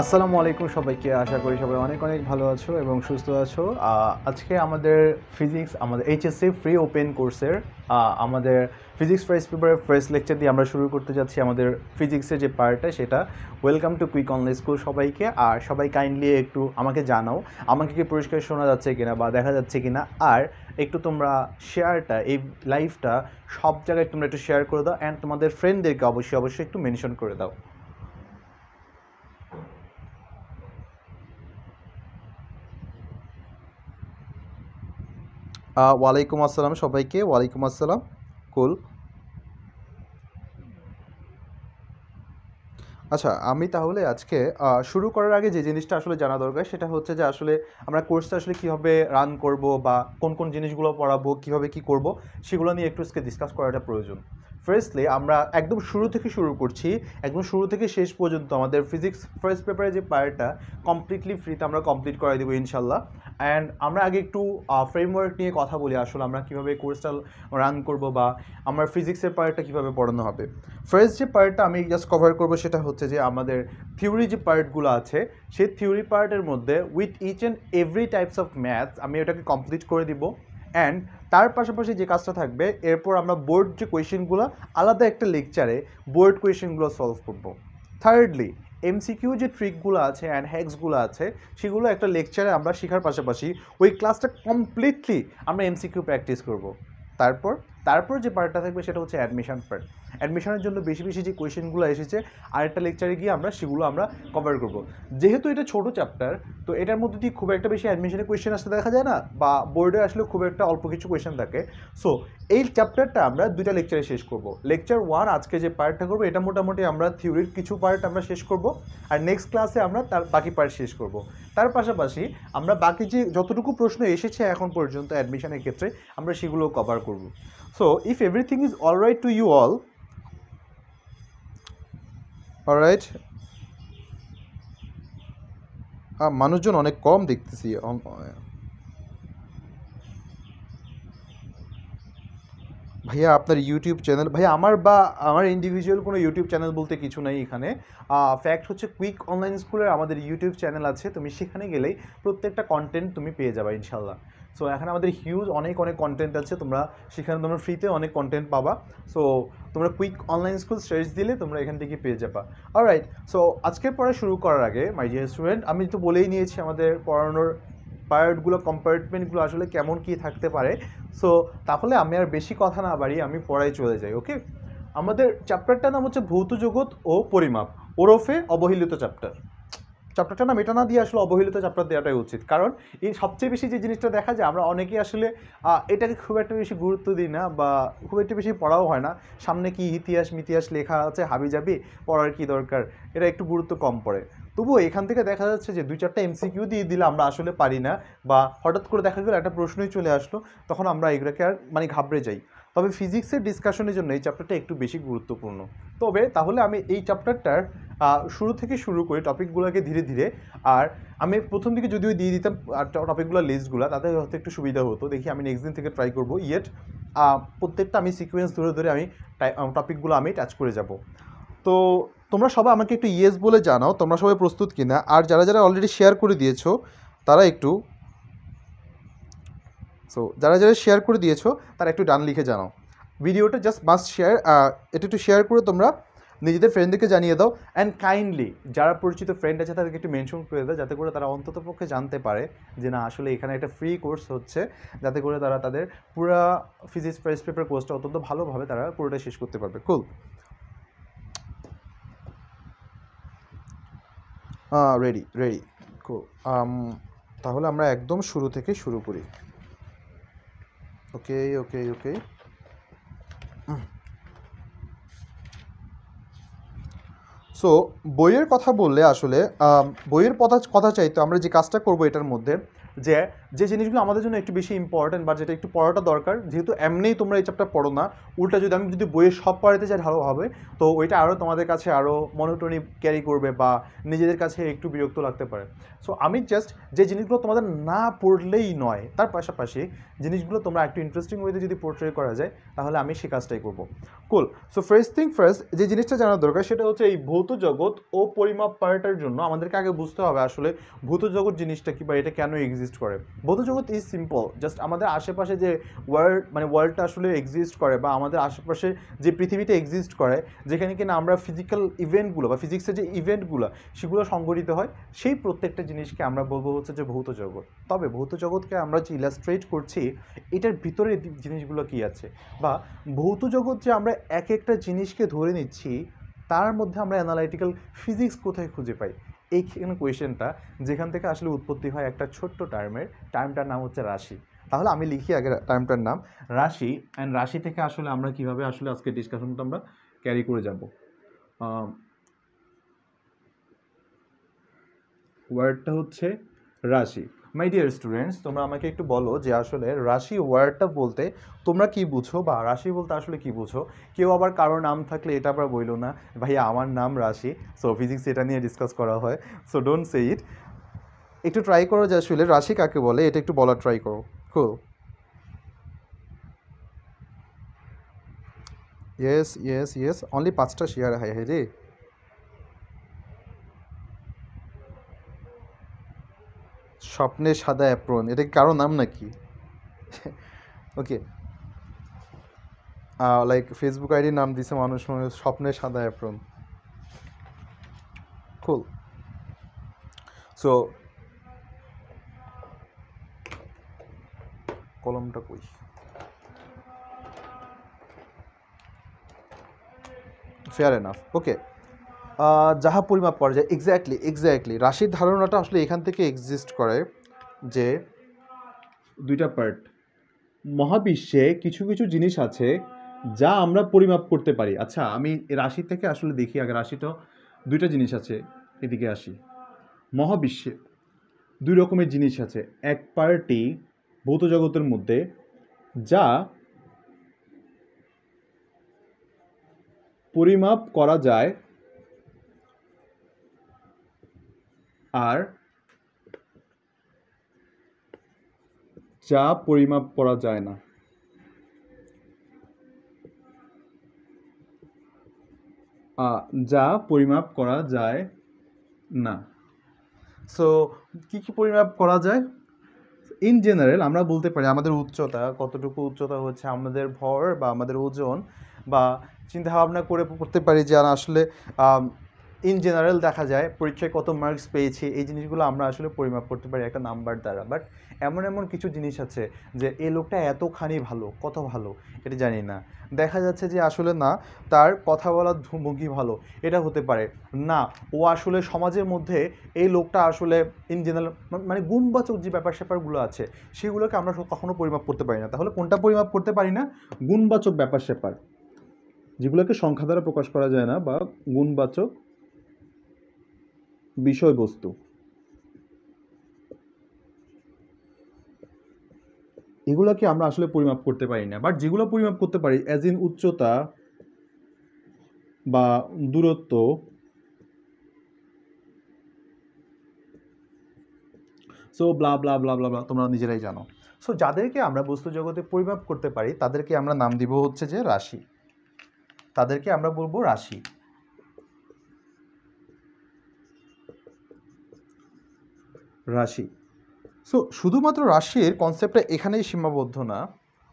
আসসালামু আলাইকুম সবাইকে আশা করি সবাই অনেক অনেক ভালো আছো এবং সুস্থ আছো আজকে আমাদের ফিজিক্স আমাদের এইচএসসি ফ্রি ওপেন কোর্সের আমাদের ফিজিক্স ফার্স্ট পেপারের ফার্স্ট লেকচার দিয়ে আমরা শুরু করতে যাচ্ছি আমাদের ফিজিক্সের যে পার্টটা সেটা welcome to quick online school সবাইকে আর সবাই কাইন্ডলি একটু আমাকে জানাও আমাকে কি পরিষ্কার শোনা যাচ্ছে কিনা বা দেখা যাচ্ছে কিনা আর একটু তোমরা শেয়ারটা এই লাইফটা সব জায়গায় তোমরা একটু শেয়ার করে দাও অ্যান্ড তোমাদের ফ্রেন্ডদেরকে অবশ্যই অবশ্যই একটু মেনশন করে দাও ওয়ালাইকুম আসসালাম সবাইকে ওয়ালাইকুম আসসালাম কুল আচ্ছা আমি তাহলে আজকে শুরু করার আগে যে জিনিসটা আসলে জানা দরকার সেটা হচ্ছে যে আসলে আমরা কোর্সটা আসলে কীভাবে রান করব বা কোন কোন জিনিসগুলো পড়াবো কীভাবে কি করব সেগুলো নিয়ে একটু আজকে ডিসকাস করাটা প্রয়োজন ফার্স্টলি আমরা একদম শুরু থেকে শুরু করছি একদম শুরু থেকে শেষ পর্যন্ত আমাদের ফিজিক্স ফার্স্ট পেপারে যে পার্টটা কমপ্লিটলি ফ্রিতে আমরা কমপ্লিট করে দেবো ইনশাল্লাহ অ্যান্ড আমরা আগে একটু ফ্রেমওয়ার্ক নিয়ে কথা বলি আসলে আমরা কীভাবে কোর্সটা রান করব বা আমার ফিজিক্সের পার্টটা কীভাবে পড়ানো হবে ফার্স্ট যে পার্টটা আমি জাস্ট কভার করব সেটা হচ্ছে যে আমাদের থিওরি যে পার্টগুলো আছে সেই থিওরি পার্টের মধ্যে with each and every types of maths আমি ওটাকে কমপ্লিট করে দিব অ্যান্ড তার পাশাপাশি যে কাজটা থাকবে এরপর আমরা বোর্ড যে কোয়েশনগুলো আলাদা একটা লেকচারে বোর্ড কোয়েশনগুলো সলভ করব থার্ডলি এমসিকিউ যে ট্রিকগুলো আছে অ্যান্ড হ্যাক্সগুলো আছে সেগুলো একটা লেকচারে আমরা শেখার পাশাপাশি ওই ক্লাসটা কমপ্লিটলি আমরা এমসিকিউ প্র্যাকটিস করব তারপর তারপর যে পার্টটা থাকবে সেটা হচ্ছে অ্যাডমিশান পার্ট অ্যাডমিশনের জন্য বেশি বেশি যে কোয়েশনগুলো এসেছে আরেকটা লেকচারে গিয়ে আমরা সেগুলো আমরা কভার করব যেহেতু এটা ছোট চ্যাপ্টার তো এটার মধ্যে দিয়ে খুব একটা বেশি অ্যাডমিশনের কোয়েশ্চেন আসতে দেখা যায় না বা বোর্ডে আসলে খুব একটা অল্প কিছু কোয়েশ্চেন থাকে সো এই চ্যাপ্টারটা আমরা দুইটা লেকচারে শেষ করব লেকচার ওয়ান আজকে যে পার্টটা করবো এটা মোটামুটি আমরা থিওরির কিছু পার্ট আমরা শেষ করব আর নেক্সট ক্লাসে আমরা তার বাকি পার্ট শেষ করব তার পাশাপাশি আমরা বাকি যে যতটুকু প্রশ্ন এসেছে এখন পর্যন্ত অ্যাডমিশনের ক্ষেত্রে আমরা সেগুলো কভার করব so if everything is all right to you all all right হ্যাঁ মানুষজন অনেক কম দেখতেছি ভাইয়া আপনার ইউটিউব চ্যানেল ভাইয়া আমার বা আমার ইন্ডিভিজুয়াল কোনো ইউটিউব চ্যানেল বলতে কিছু নেই এখানে ফ্যাক্ট হচ্ছে কুইক অনলাইন স্কুলের আমাদের ইউটিউব চ্যানেল আছে তুমি সেখানে গেলেই প্রত্যেকটা কন্টেন্ট তুমি পেয়ে যাবে ইনশাল্লাহ সো এখন আমাদের হিউজ অনেক অনেক কন্টেন্ট আছে তোমরা সেখানে তোমরা ফ্রিতে অনেক কন্টেন্ট পাবা সো তোমরা কুইক অনলাইন স্কুল সার্চ দিলে তোমরা এখান থেকে পেয়ে যাবা অলরাইট সো আজকের পড়া শুরু করার আগে মাই ডিয়ার স্টুডেন্ট আমি তো বলেই নিয়েছি আমাদের পড়ানোর পার্টগুলো কম্পার্টমেন্টগুলো আসলে কেমন কি থাকতে পারে সো তাহলে আমি আর বেশি কথা না বাড়িয়ে আমি পড়ায় চলে যাই ওকে আমাদের চ্যাপ্টারটার নাম হচ্ছে ভৌত জগৎ ও পরিমাপ ওরফে অবহেলিত চ্যাপ্টার চ্যাপ্টারটা নাম এটা না দিয়ে আসলে অবহেলিত চ্যাপ্টার দেওয়াটাই উচিত কারণ এই সবচেয়ে বেশি যে জিনিসটা দেখা যায় আমরা অনেকেই আসলে এটাকে খুব একটা বেশি গুরুত্ব দিই না বা খুব একটা বেশি পড়াও হয় না সামনে কি ইতিহাস মিতিহাস লেখা আছে হাবি যাবি পড়ার কি দরকার এটা একটু গুরুত্ব কম পড়ে তবুও এখান থেকে দেখা যাচ্ছে যে দুই চারটা এমসিকিউ দিয়ে দিলে আমরা আসলে পারি না বা হঠাৎ করে দেখা গেল একটা প্রশ্নই চলে আসলো তখন আমরা এগুলোকে আর মানে ঘাবড়ে যাই তবে ফিজিক্সের ডিসকাশনের জন্য এই চ্যাপ্টারটা একটু বেশি গুরুত্বপূর্ণ তবে তাহলে আমি এই চ্যাপ্টারটার শুরু থেকে শুরু করে টপিকগুলোকে ধীরে ধীরে আর আমি প্রথম দিকে যদিও দিয়ে দিতাম টপিকগুলো লিস্টগুলো তাতে হয়তো একটু সুবিধা হতো দেখি আমি নেক্সট দিন থেকে ট্রাই করবো ইয়েট প্রত্যেকটা আমি সিকোয়েন্স ধরে ধরে আমি টপিকগুলো আমি টাচ করে যাব তো তোমরা সবাই আমাকে একটু ইয়েস বলে জানাও তোমরা সবাই প্রস্তুত কিনা আর যারা যারা অলরেডি শেয়ার করে দিয়েছো তারা একটু সো যারা যারা শেয়ার করে দিয়েছো তারা একটু ডান লিখে জানাও ভিডিওটা জাস্ট মাস্ট শেয়ার এটা একটু শেয়ার করে তোমরা নিজেদের ফ্রেন্ডদেরকে জানিয়ে দাও অ্যান্ড কাইন্ডলি যারা পরিচিত ফ্রেন্ড আছে তাদেরকে একটু মেনশন করে দাও যাতে করে তারা অন্তত পক্ষে জানতে পারে যে না আসলে এখানে একটা ফ্রি কোর্স হচ্ছে যাতে করে তারা তাদের পুরা ফিজিক্স ফার্স্ট পেপার কোর্সটা অত্যন্ত ভালোভাবে তারা পুরোটা শেষ করতে পারবে কুল রেডি রেডি um, তাহলে আমরা একদম শুরু থেকে শুরু করি ওকে ওকে ওকে সো বইয়ের কথা বললে আসলে বইয়ের কথা কথা চাইতো আমরা যে কাজটা করব এটার মধ্যে যে যে জিনিসগুলো আমাদের জন্য একটু বেশি ইম্পর্ট্যান্ট বা যেটা একটু পড়াটা দরকার যেহেতু এমনিই তোমরা এই চ্যাপ্টার পড়ো না উল্টা যদি আমি যদি বইয়ের সব পড়াতে চাই ভালো হবে তো ওইটা আরও তোমাদের কাছে আরও মনোটনি ক্যারি করবে বা নিজেদের কাছে একটু বিরক্ত লাগতে পারে সো আমি জাস্ট যে জিনিসগুলো তোমাদের না পড়লেই নয় তার পাশাপাশি জিনিসগুলো তোমরা একটু ইন্টারেস্টিং ওয়েতে যদি পোর্ট্রে করা যায় তাহলে আমি সে কাজটাই করবো cool so first thing first যে জিনিসটা জানা দরকার সেটা হচ্ছে এই ভৌত জগৎ ও পরিমাপ পার্টার জন্য আমাদেরকে আগে বুঝতে হবে আসলে ভৌত জগৎ জিনিসটা কি বা এটা কেন এক্সিস্ট করে জগৎ ইজ সিম্পল জাস্ট আমাদের আশেপাশে যে ওয়ার্ল্ড মানে ওয়ার্ল্ডটা আসলে এক্সিস্ট করে বা আমাদের আশেপাশে যে পৃথিবীতে এক্সিস্ট করে যেখানে কিনা আমরা ফিজিক্যাল ইভেন্টগুলো বা ফিজিক্সের যে ইভেন্টগুলো সেগুলো সংগঠিত হয় সেই প্রত্যেকটা জিনিসকে আমরা বলবো হচ্ছে যে ভৌত জগৎ তবে ভৌত জগৎকে আমরা যে ইলাস্ট্রেট করছি এটার ভিতরে জিনিসগুলো কি আছে বা ভৌত জগৎ যে আমরা এক একটা জিনিসকে ধরে নিচ্ছি তার মধ্যে আমরা অ্যানালাইটিক্যাল ফিজিক্স কোথায় খুঁজে পাই এইখানে কোয়েশ্চেনটা যেখান থেকে আসলে উৎপত্তি হয় একটা ছোট্ট টার্মের টার্মটার নাম হচ্ছে রাশি তাহলে আমি লিখি আগে টার্মটার নাম রাশি অ্যান্ড রাশি থেকে আসলে আমরা কিভাবে আসলে আজকে ডিসকাশনটা আমরা ক্যারি করে যাব ওয়ার্ডটা হচ্ছে রাশি মাই ডিয়ার স্টুডেন্টস তোমরা আমাকে একটু বলো যে আসলে রাশি ওয়ার্ডটা বলতে তোমরা কি বুঝো বা রাশি বলতে আসলে কি বুঝো কেউ আবার কারোর নাম থাকলে এটা আবার বইলো না ভাইয়া আমার নাম রাশি সো ফিজিক্স এটা নিয়ে ডিসকাস করা হয় সো ডোন্ট সে ইট একটু ট্রাই করো যে আসলে রাশি কাকে বলে এটা একটু বলার ট্রাই করো খুব ইয়েস ইয়েস ইয়েস অনলি পাঁচটা শেয়ার হাই হাই রে স্বপ্নে সাদা অ্যাপ্রন এটা কারো নাম নাকি ওকে লাইক ফেসবুক আইডি নাম দিছে মানুষ মানুষ স্বপ্নে সাদা অ্যাপ্রন খুল সো কলমটা কই ফেয়ার এনাফ ওকে যাহা পরিমাপ করা যায় এক্স্যাক্টলি এক্স্যাক্টলি রাশির ধারণাটা আসলে এখান থেকে এক্সিস্ট করে যে দুইটা পার্ট মহাবিশ্বে কিছু কিছু জিনিস আছে যা আমরা পরিমাপ করতে পারি আচ্ছা আমি রাশি থেকে আসলে দেখি আগে রাশি তো দুইটা জিনিস আছে এদিকে আসি মহাবিশ্বে দুই রকমের জিনিস আছে এক পার্টি ভৌত জগতের মধ্যে যা পরিমাপ করা যায় আর যা পরিমাপ করা যায় না যা পরিমাপ করা যায় না সো কী কী পরিমাপ করা যায় ইন জেনারেল আমরা বলতে পারি আমাদের উচ্চতা কতটুকু উচ্চতা হচ্ছে আমাদের ভর বা আমাদের ওজন বা চিন্তাভাবনা করে করতে পারি যে আসলে ইন জেনারেল দেখা যায় পরীক্ষায় কত মার্কস পেয়েছি এই জিনিসগুলো আমরা আসলে পরিমাপ করতে পারি একটা নাম্বার দ্বারা বাট এমন এমন কিছু জিনিস আছে যে এই লোকটা এতখানি ভালো কত ভালো এটা জানি না দেখা যাচ্ছে যে আসলে না তার কথা বলার ভঙ্গি ভালো এটা হতে পারে না ও আসলে সমাজের মধ্যে এই লোকটা আসলে ইন জেনারেল মানে গুণবাচক যে ব্যাপার স্যাপারগুলো আছে সেগুলোকে আমরা কখনো পরিমাপ করতে পারি না তাহলে কোনটা পরিমাপ করতে পারি না গুণবাচক ব্যাপার স্যাপার যেগুলোকে সংখ্যা দ্বারা প্রকাশ করা যায় না বা গুণবাচক বিষয়বস্তু এগুলোকে আমরা আসলে পরিমাপ করতে পারি না বাট যেগুলো পরিমাপ করতে পারি অ্যাজ ইন উচ্চতা বা দূরত্ব সো ব্লা ব্লা ব্লা ব্লা ব্লা তোমরা নিজেরাই জানো সো যাদেরকে আমরা বস্তু জগতে পরিমাপ করতে পারি তাদেরকে আমরা নাম দিব হচ্ছে যে রাশি তাদেরকে আমরা বলবো রাশি রাশি সো শুধুমাত্র রাশির কনসেপ্টটা এখানেই সীমাবদ্ধ না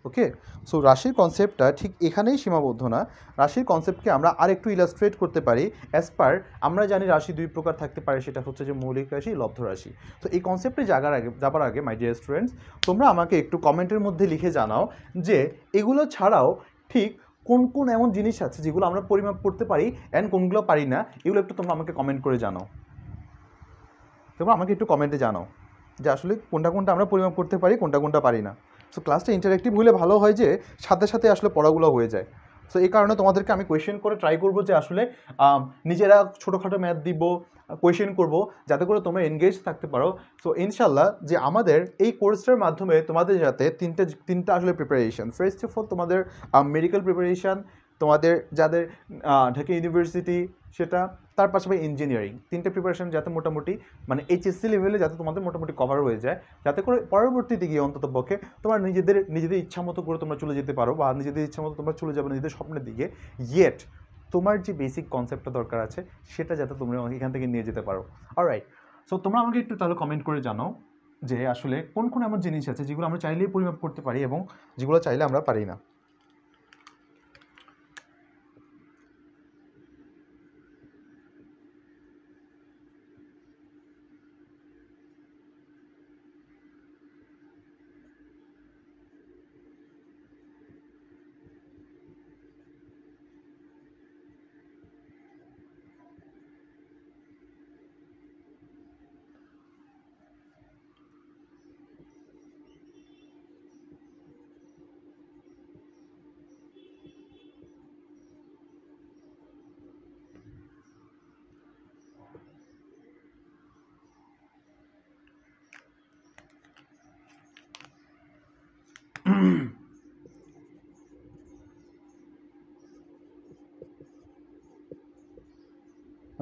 ওকে সো রাশির কনসেপ্টটা ঠিক এখানেই সীমাবদ্ধ না রাশির কনসেপ্টকে আমরা আরেকটু ইলাস্ট্রেট করতে পারি অ্যাজ পার আমরা জানি রাশি দুই প্রকার থাকতে পারে সেটা হচ্ছে যে মৌলিক রাশি লব্ধ রাশি তো এই কনসেপ্টে জাগার আগে যাবার আগে মাই ডিয়ার স্টুডেন্টস তোমরা আমাকে একটু কমেন্টের মধ্যে লিখে জানাও যে এগুলো ছাড়াও ঠিক কোন কোন এমন জিনিস আছে যেগুলো আমরা পরিমাপ করতে পারি অ্যান্ড কোনগুলো পারি না এগুলো একটু তোমরা আমাকে কমেন্ট করে জানাও তোমরা আমাকে একটু কমেন্টে জানাও যে আসলে কোনটা কোনটা আমরা পরিমাপ করতে পারি কোনটা কোনটা পারি না সো ক্লাসটা ইন্টারেক্টিভ হলে ভালো হয় যে সাথে সাথে আসলে পড়াগুলো হয়ে যায় সো এই কারণে তোমাদেরকে আমি কোয়েশ্চেন করে ট্রাই করবো যে আসলে নিজেরা ছোটোখাটো ম্যাথ দিব কোয়েশ্চেন করব যাতে করে তোমরা এনগেজ থাকতে পারো সো ইনশাল্লাহ যে আমাদের এই কোর্সটার মাধ্যমে তোমাদের যাতে তিনটে তিনটা আসলে প্রিপারেশন ফার্স্ট অফ অল তোমাদের মেডিকেল প্রিপারেশান তোমাদের যাদের ঢাকা ইউনিভার্সিটি সেটা তার পাশাপাশি ইঞ্জিনিয়ারিং তিনটে প্রিপারেশন যাতে মোটামুটি মানে এইচএসসি লেভেলে যাতে তোমাদের মোটামুটি কভার হয়ে যায় যাতে করে পরবর্তীতে গিয়ে অন্তত পক্ষে তোমার নিজেদের নিজেদের ইচ্ছা মতো করে তোমরা চলে যেতে পারো বা নিজেদের ইচ্ছা মতো তোমরা চলে যাবে নিজেদের স্বপ্নের দিকে ইয়েট তোমার যে বেসিক কনসেপ্টটা দরকার আছে সেটা যাতে তোমরা এখান থেকে নিয়ে যেতে পারো অলরাইট সো তোমরা আমাকে একটু তাহলে কমেন্ট করে জানাও যে আসলে কোন কোন এমন জিনিস আছে যেগুলো আমরা চাইলেই পরিমাপ করতে পারি এবং যেগুলো চাইলে আমরা পারি না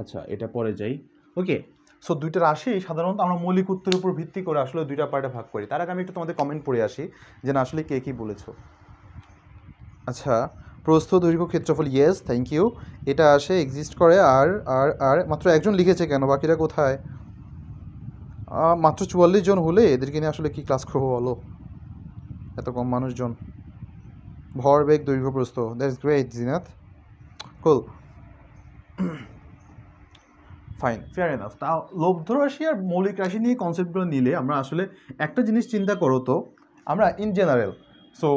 আচ্ছা এটা পরে যাই ওকে সো দুইটা রাশি সাধারণত আমরা মৌলিক উত্তরের উপর ভিত্তি করে আসলে দুইটা পার্টে ভাগ করি তার আগে আমি একটু তোমাদের কমেন্ট পড়ে আসি যে না আসলে কে কী বলেছ আচ্ছা প্রস্থ দৈর্ঘ্য ক্ষেত্রফল ইয়েস থ্যাংক ইউ এটা আসে এক্সিস্ট করে আর আর আর মাত্র একজন লিখেছে কেন বাকিরা কোথায় মাত্র চুয়াল্লিশ জন হলে এদেরকে নিয়ে আসলে কি ক্লাস করবো বলো এত কম মানুষজন ভর বেগ দৈর্ঘ্য প্রস্থ ইস গ্রেট জিনাথ কুল ফাইন ফেয়ার এনাফ তা লব্ধ রাশি আর মৌলিক রাশি নিয়ে কনসেপ্টগুলো নিলে আমরা আসলে একটা জিনিস চিন্তা করো তো আমরা ইন জেনারেল সো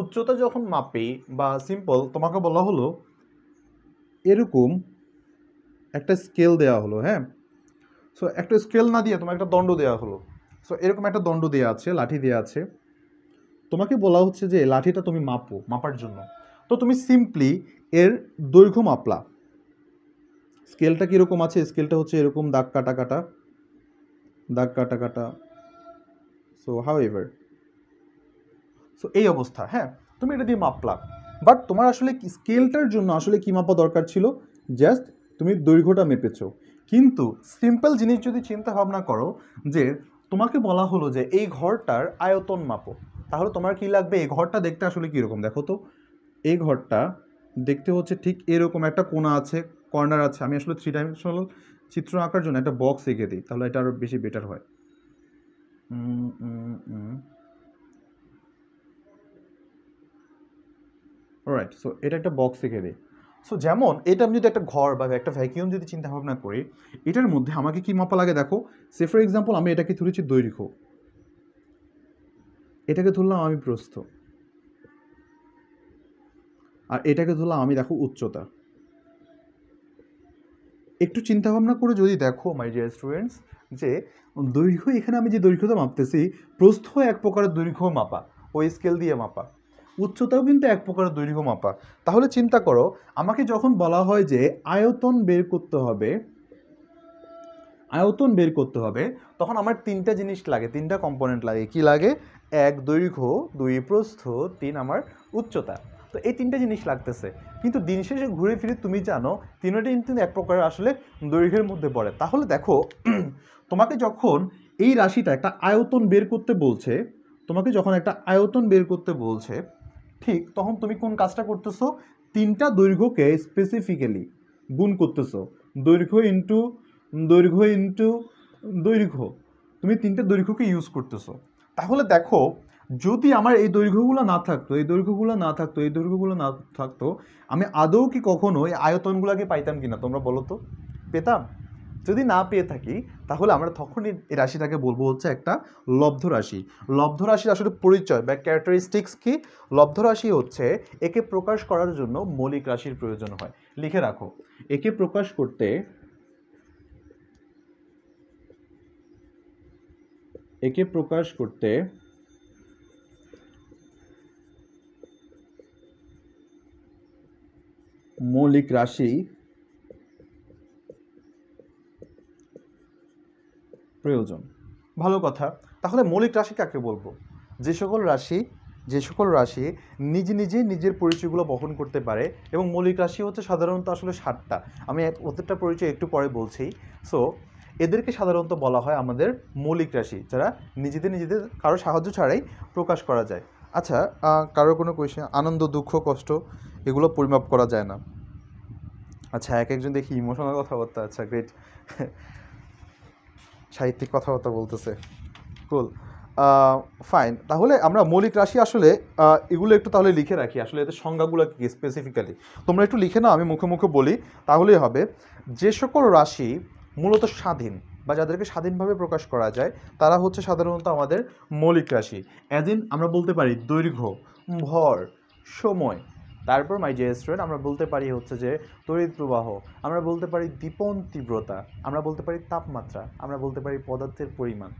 উচ্চতা যখন মাপি বা সিম্পল তোমাকে বলা হলো এরকম একটা স্কেল দেওয়া হলো হ্যাঁ সো একটা স্কেল না দিয়ে তোমার একটা দণ্ড দেওয়া হলো সো এরকম একটা দণ্ড দেওয়া আছে লাঠি দেওয়া আছে তোমাকে বলা হচ্ছে যে লাঠিটা তুমি মাপো মাপার জন্য তো তুমি সিম্পলি এর দৈর্ঘ্য মাপলা স্কেলটা কীরকম আছে স্কেলটা হচ্ছে এরকম দাগ কাটা কাটা দাগ কাটা কাটা সো হাউ এভার সো এই অবস্থা হ্যাঁ তুমি এটা দিয়ে মাপলা বাট তোমার আসলে স্কেলটার জন্য আসলে কী মাপা দরকার ছিল জাস্ট তুমি দৈর্ঘ্যটা মেপেছো কিন্তু সিম্পল জিনিস যদি চিন্তা ভাবনা করো যে তোমাকে বলা হলো যে এই ঘরটার আয়তন মাপো তাহলে তোমার কি লাগবে এই ঘরটা দেখতে আসলে কীরকম দেখো তো এই ঘরটা দেখতে হচ্ছে ঠিক এরকম একটা কোনা আছে কর্নার আছে আমি আসলে থ্রি ডাইমেনশনাল চিত্র আঁকার জন্য একটা বক্স এঁকে দিই তাহলে এটা আরও বেশি বেটার হয় রাইট সো এটা একটা বক্স এঁকে দিই সো যেমন এটা আমি যদি একটা ঘর বা একটা ভ্যাকিউম যদি চিন্তা ভাবনা করি এটার মধ্যে আমাকে কি মাপা লাগে দেখো সে ফর এক্সাম্পল আমি এটাকে ধরেছি দৈর্ঘ্য এটাকে ধরলাম আমি প্রস্থ আর এটাকে ধরলাম আমি দেখো উচ্চতা একটু চিন্তাভাবনা করে যদি দেখো মাই ডিয়ার স্টুডেন্টস যে দৈর্ঘ্য এখানে আমি যে দৈর্ঘ্যটা মাপতেছি প্রস্থ এক প্রকার দৈর্ঘ্য মাপা ওই স্কেল দিয়ে মাপা উচ্চতাও কিন্তু এক প্রকার দৈর্ঘ্য মাপা তাহলে চিন্তা করো আমাকে যখন বলা হয় যে আয়তন বের করতে হবে আয়তন বের করতে হবে তখন আমার তিনটা জিনিস লাগে তিনটা কম্পোনেন্ট লাগে কি লাগে এক দৈর্ঘ্য দুই প্রস্থ তিন আমার উচ্চতা তো এই তিনটা জিনিস লাগতেছে কিন্তু দিন শেষে ঘুরে ফিরে তুমি জানো তিনটা কিন্তু এক প্রকারের আসলে দৈর্ঘ্যের মধ্যে পড়ে তাহলে দেখো তোমাকে যখন এই রাশিটা একটা আয়তন বের করতে বলছে তোমাকে যখন একটা আয়তন বের করতে বলছে ঠিক তখন তুমি কোন কাজটা করতেছো তিনটা দৈর্ঘ্যকে স্পেসিফিক্যালি গুণ করতেছো দৈর্ঘ্য ইন্টু দৈর্ঘ্য ইন্টু দৈর্ঘ্য তুমি তিনটে দৈর্ঘ্যকে ইউজ করতেছো তাহলে দেখো যদি আমার এই দৈর্ঘ্যগুলো না থাকতো এই দৈর্ঘ্যগুলো না থাকতো এই দৈর্ঘ্যগুলো না থাকতো আমি আদৌ কি কখনো এই আয়তনগুলোকে পাইতাম কি না তোমরা বলো তো পেতাম যদি না পেয়ে থাকি তাহলে আমরা তখন এই রাশিটাকে বলবো হচ্ছে একটা লব্ধ রাশি লব্ধ রাশির আসলে পরিচয় বা ক্যারেক্টারিস্টিক্স কি লব্ধ রাশি হচ্ছে একে প্রকাশ করার জন্য মৌলিক রাশির প্রয়োজন হয় লিখে রাখো একে প্রকাশ করতে একে প্রকাশ করতে মৌলিক রাশি প্রয়োজন ভালো কথা তাহলে মৌলিক রাশি কাকে বলবো যে সকল রাশি যে সকল রাশি নিজে নিজে নিজের পরিচয়গুলো বহন করতে পারে এবং মৌলিক রাশি হচ্ছে সাধারণত আসলে সাতটা আমি ওদেরটা পরিচয় একটু পরে বলছি সো এদেরকে সাধারণত বলা হয় আমাদের মৌলিক রাশি যারা নিজেদের নিজেদের কারো সাহায্য ছাড়াই প্রকাশ করা যায় আচ্ছা কারোর কোনো কোয়েশ্চেন আনন্দ দুঃখ কষ্ট এগুলো পরিমাপ করা যায় না আচ্ছা এক একজন দেখি ইমোশনাল কথাবার্তা আচ্ছা গ্রেট সাহিত্যিক কথাবার্তা বলতেছে কুল ফাইন তাহলে আমরা মৌলিক রাশি আসলে এগুলো একটু তাহলে লিখে রাখি আসলে এদের সংজ্ঞাগুলো কি স্পেসিফিক্যালি তোমরা একটু লিখে নাও আমি মুখে মুখে বলি তাহলেই হবে যে সকল রাশি মূলত স্বাধীন বা যাদেরকে স্বাধীনভাবে প্রকাশ করা যায় তারা হচ্ছে সাধারণত আমাদের মৌলিক রাশি এদিন আমরা বলতে পারি দৈর্ঘ্য ভর সময় তারপর মাই যে স্টুডেন্ট আমরা বলতে পারি হচ্ছে যে তড়িৎ প্রবাহ আমরা বলতে পারি দীপন তীব্রতা আমরা বলতে পারি তাপমাত্রা আমরা বলতে পারি পদার্থের পরিমাণ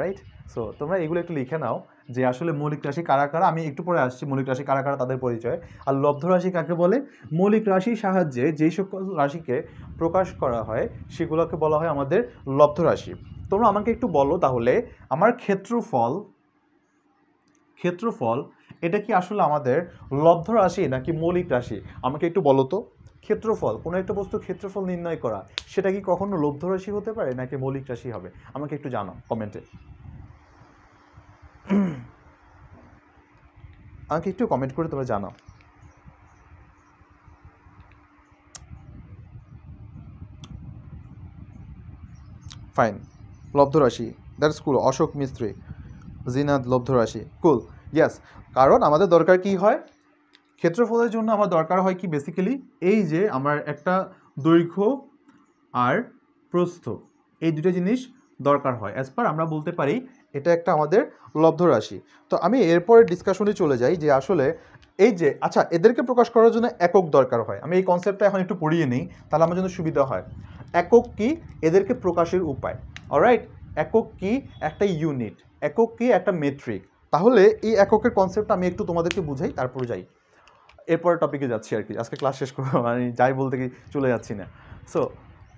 রাইট সো তোমরা এগুলো একটু লিখে নাও যে আসলে মৌলিক রাশি কারা কারা আমি একটু পরে আসছি মৌলিক রাশি কারা কারা তাদের পরিচয় আর লব্ধ রাশি কাকে বলে মৌলিক রাশির সাহায্যে যেই সকল রাশিকে প্রকাশ করা হয় সেগুলোকে বলা হয় আমাদের লব্ধ রাশি তোমরা আমাকে একটু বলো তাহলে আমার ক্ষেত্রফল ক্ষেত্রফল এটা কি আসলে আমাদের লব্ধ রাশি নাকি মৌলিক রাশি আমাকে একটু বলো তো ক্ষেত্রফল কোনো একটা বস্তু ক্ষেত্রফল নির্ণয় করা সেটা কি কখনো লব্ধ রাশি হতে পারে নাকি মৌলিক রাশি হবে আমাকে একটু জানো কমেন্টে আমাকে একটু কমেন্ট করে তোমরা জানাও ফাইন লব্ধ রাশি দ্যাটস কুল অশোক মিস্ত্রি জিনাদ লব্ধ রাশি কুল ইয়াস কারণ আমাদের দরকার কি হয় ক্ষেত্রফলের জন্য আমার দরকার হয় কি বেসিক্যালি এই যে আমার একটা দৈর্ঘ্য আর প্রস্থ এই দুটো জিনিস দরকার হয় অ্যাজ পার আমরা বলতে পারি এটা একটা আমাদের লব্ধ রাশি তো আমি এরপরে ডিসকাশনে চলে যাই যে আসলে এই যে আচ্ছা এদেরকে প্রকাশ করার জন্য একক দরকার হয় আমি এই কনসেপ্টটা এখন একটু পড়িয়ে নিই তাহলে আমার জন্য সুবিধা হয় একক কি এদেরকে প্রকাশের উপায় অলরাইট একক কি একটা ইউনিট একক কি একটা মেট্রিক তাহলে এই এককের কনসেপ্টটা আমি একটু তোমাদেরকে বুঝাই তারপর যাই এরপরে টপিকে যাচ্ছি আর কি আজকে ক্লাস শেষ করবো মানে যাই বলতে কি চলে যাচ্ছি না সো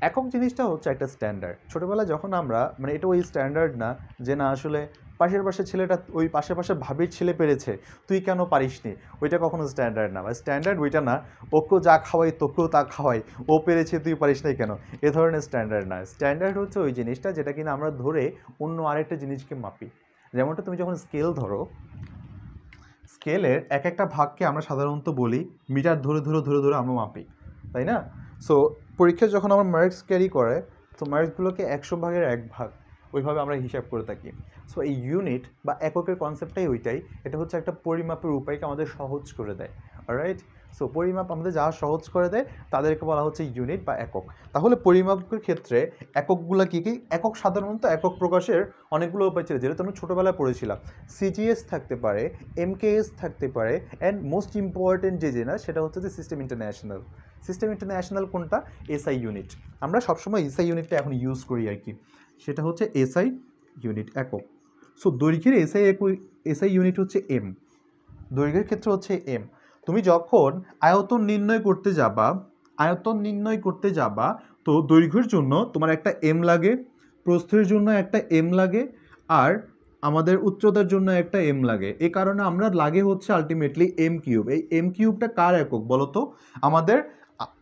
একক জিনিসটা হচ্ছে একটা স্ট্যান্ডার্ড ছোটোবেলায় যখন আমরা মানে এটা ওই স্ট্যান্ডার্ড না যে না আসলে পাশের পাশে ছেলেটা ওই পাশে পাশে ভাবির ছেলে পেরেছে তুই কেন পারিসনি ওইটা কখনো স্ট্যান্ডার্ড না বা স্ট্যান্ডার্ড মানে ওইটা না ওকে যা খাওয়াই তোকেও তা খাওয়াই ও পেরেছে তুই পারিস নাই কেন এ ধরনের স্ট্যান্ডার্ড না স্ট্যান্ডার্ড হচ্ছে ওই জিনিসটা যেটা কিনা আমরা ধরে অন্য আরেকটা জিনিসকে মাপি যেমনটা তুমি যখন স্কেল ধরো স্কেলের এক একটা ভাগকে আমরা সাধারণত বলি মিটার ধরে ধরে ধরে ধরে আমরা মাপি তাই না সো পরীক্ষায় যখন আমার মার্কস ক্যারি করে তো মার্কসগুলোকে একশো ভাগের এক ভাগ ওইভাবে আমরা হিসাব করে থাকি সো এই ইউনিট বা এককের কনসেপ্টটাই ওইটাই এটা হচ্ছে একটা পরিমাপের উপায়কে আমাদের সহজ করে দেয় রাইট সো পরিমাপ আমাদের যা সহজ করে দেয় তাদেরকে বলা হচ্ছে ইউনিট বা একক তাহলে পরিমাপের ক্ষেত্রে এককগুলো কী কী একক সাধারণত একক প্রকাশের অনেকগুলো উপায় ছিল যেটা তোমরা ছোটোবেলায় পড়েছিলাম সিজিএস থাকতে পারে এমকেএস থাকতে পারে অ্যান্ড মোস্ট ইম্পর্টেন্ট যে জেনা সেটা হচ্ছে যে সিস্টেম ইন্টারন্যাশনাল সিস্টেম ইন্টারন্যাশনাল কোনটা এসআই ইউনিট আমরা সবসময় এসআই ইউনিটটা এখন ইউজ করি আর কি সেটা হচ্ছে এসআই ইউনিট একক সো দৈর্ঘ্যের এসআই এসআই ইউনিট হচ্ছে এম দৈর্ঘ্যের ক্ষেত্রে হচ্ছে এম তুমি যখন আয়তন নির্ণয় করতে যাবা আয়তন নির্ণয় করতে যাবা তো দৈর্ঘ্যের জন্য তোমার একটা এম লাগে প্রস্থের জন্য একটা এম লাগে আর আমাদের উচ্চতার জন্য একটা এম লাগে এ কারণে আমরা লাগে হচ্ছে আলটিমেটলি এম কিউব এই এম কিউবটা কার একক বলো তো আমাদের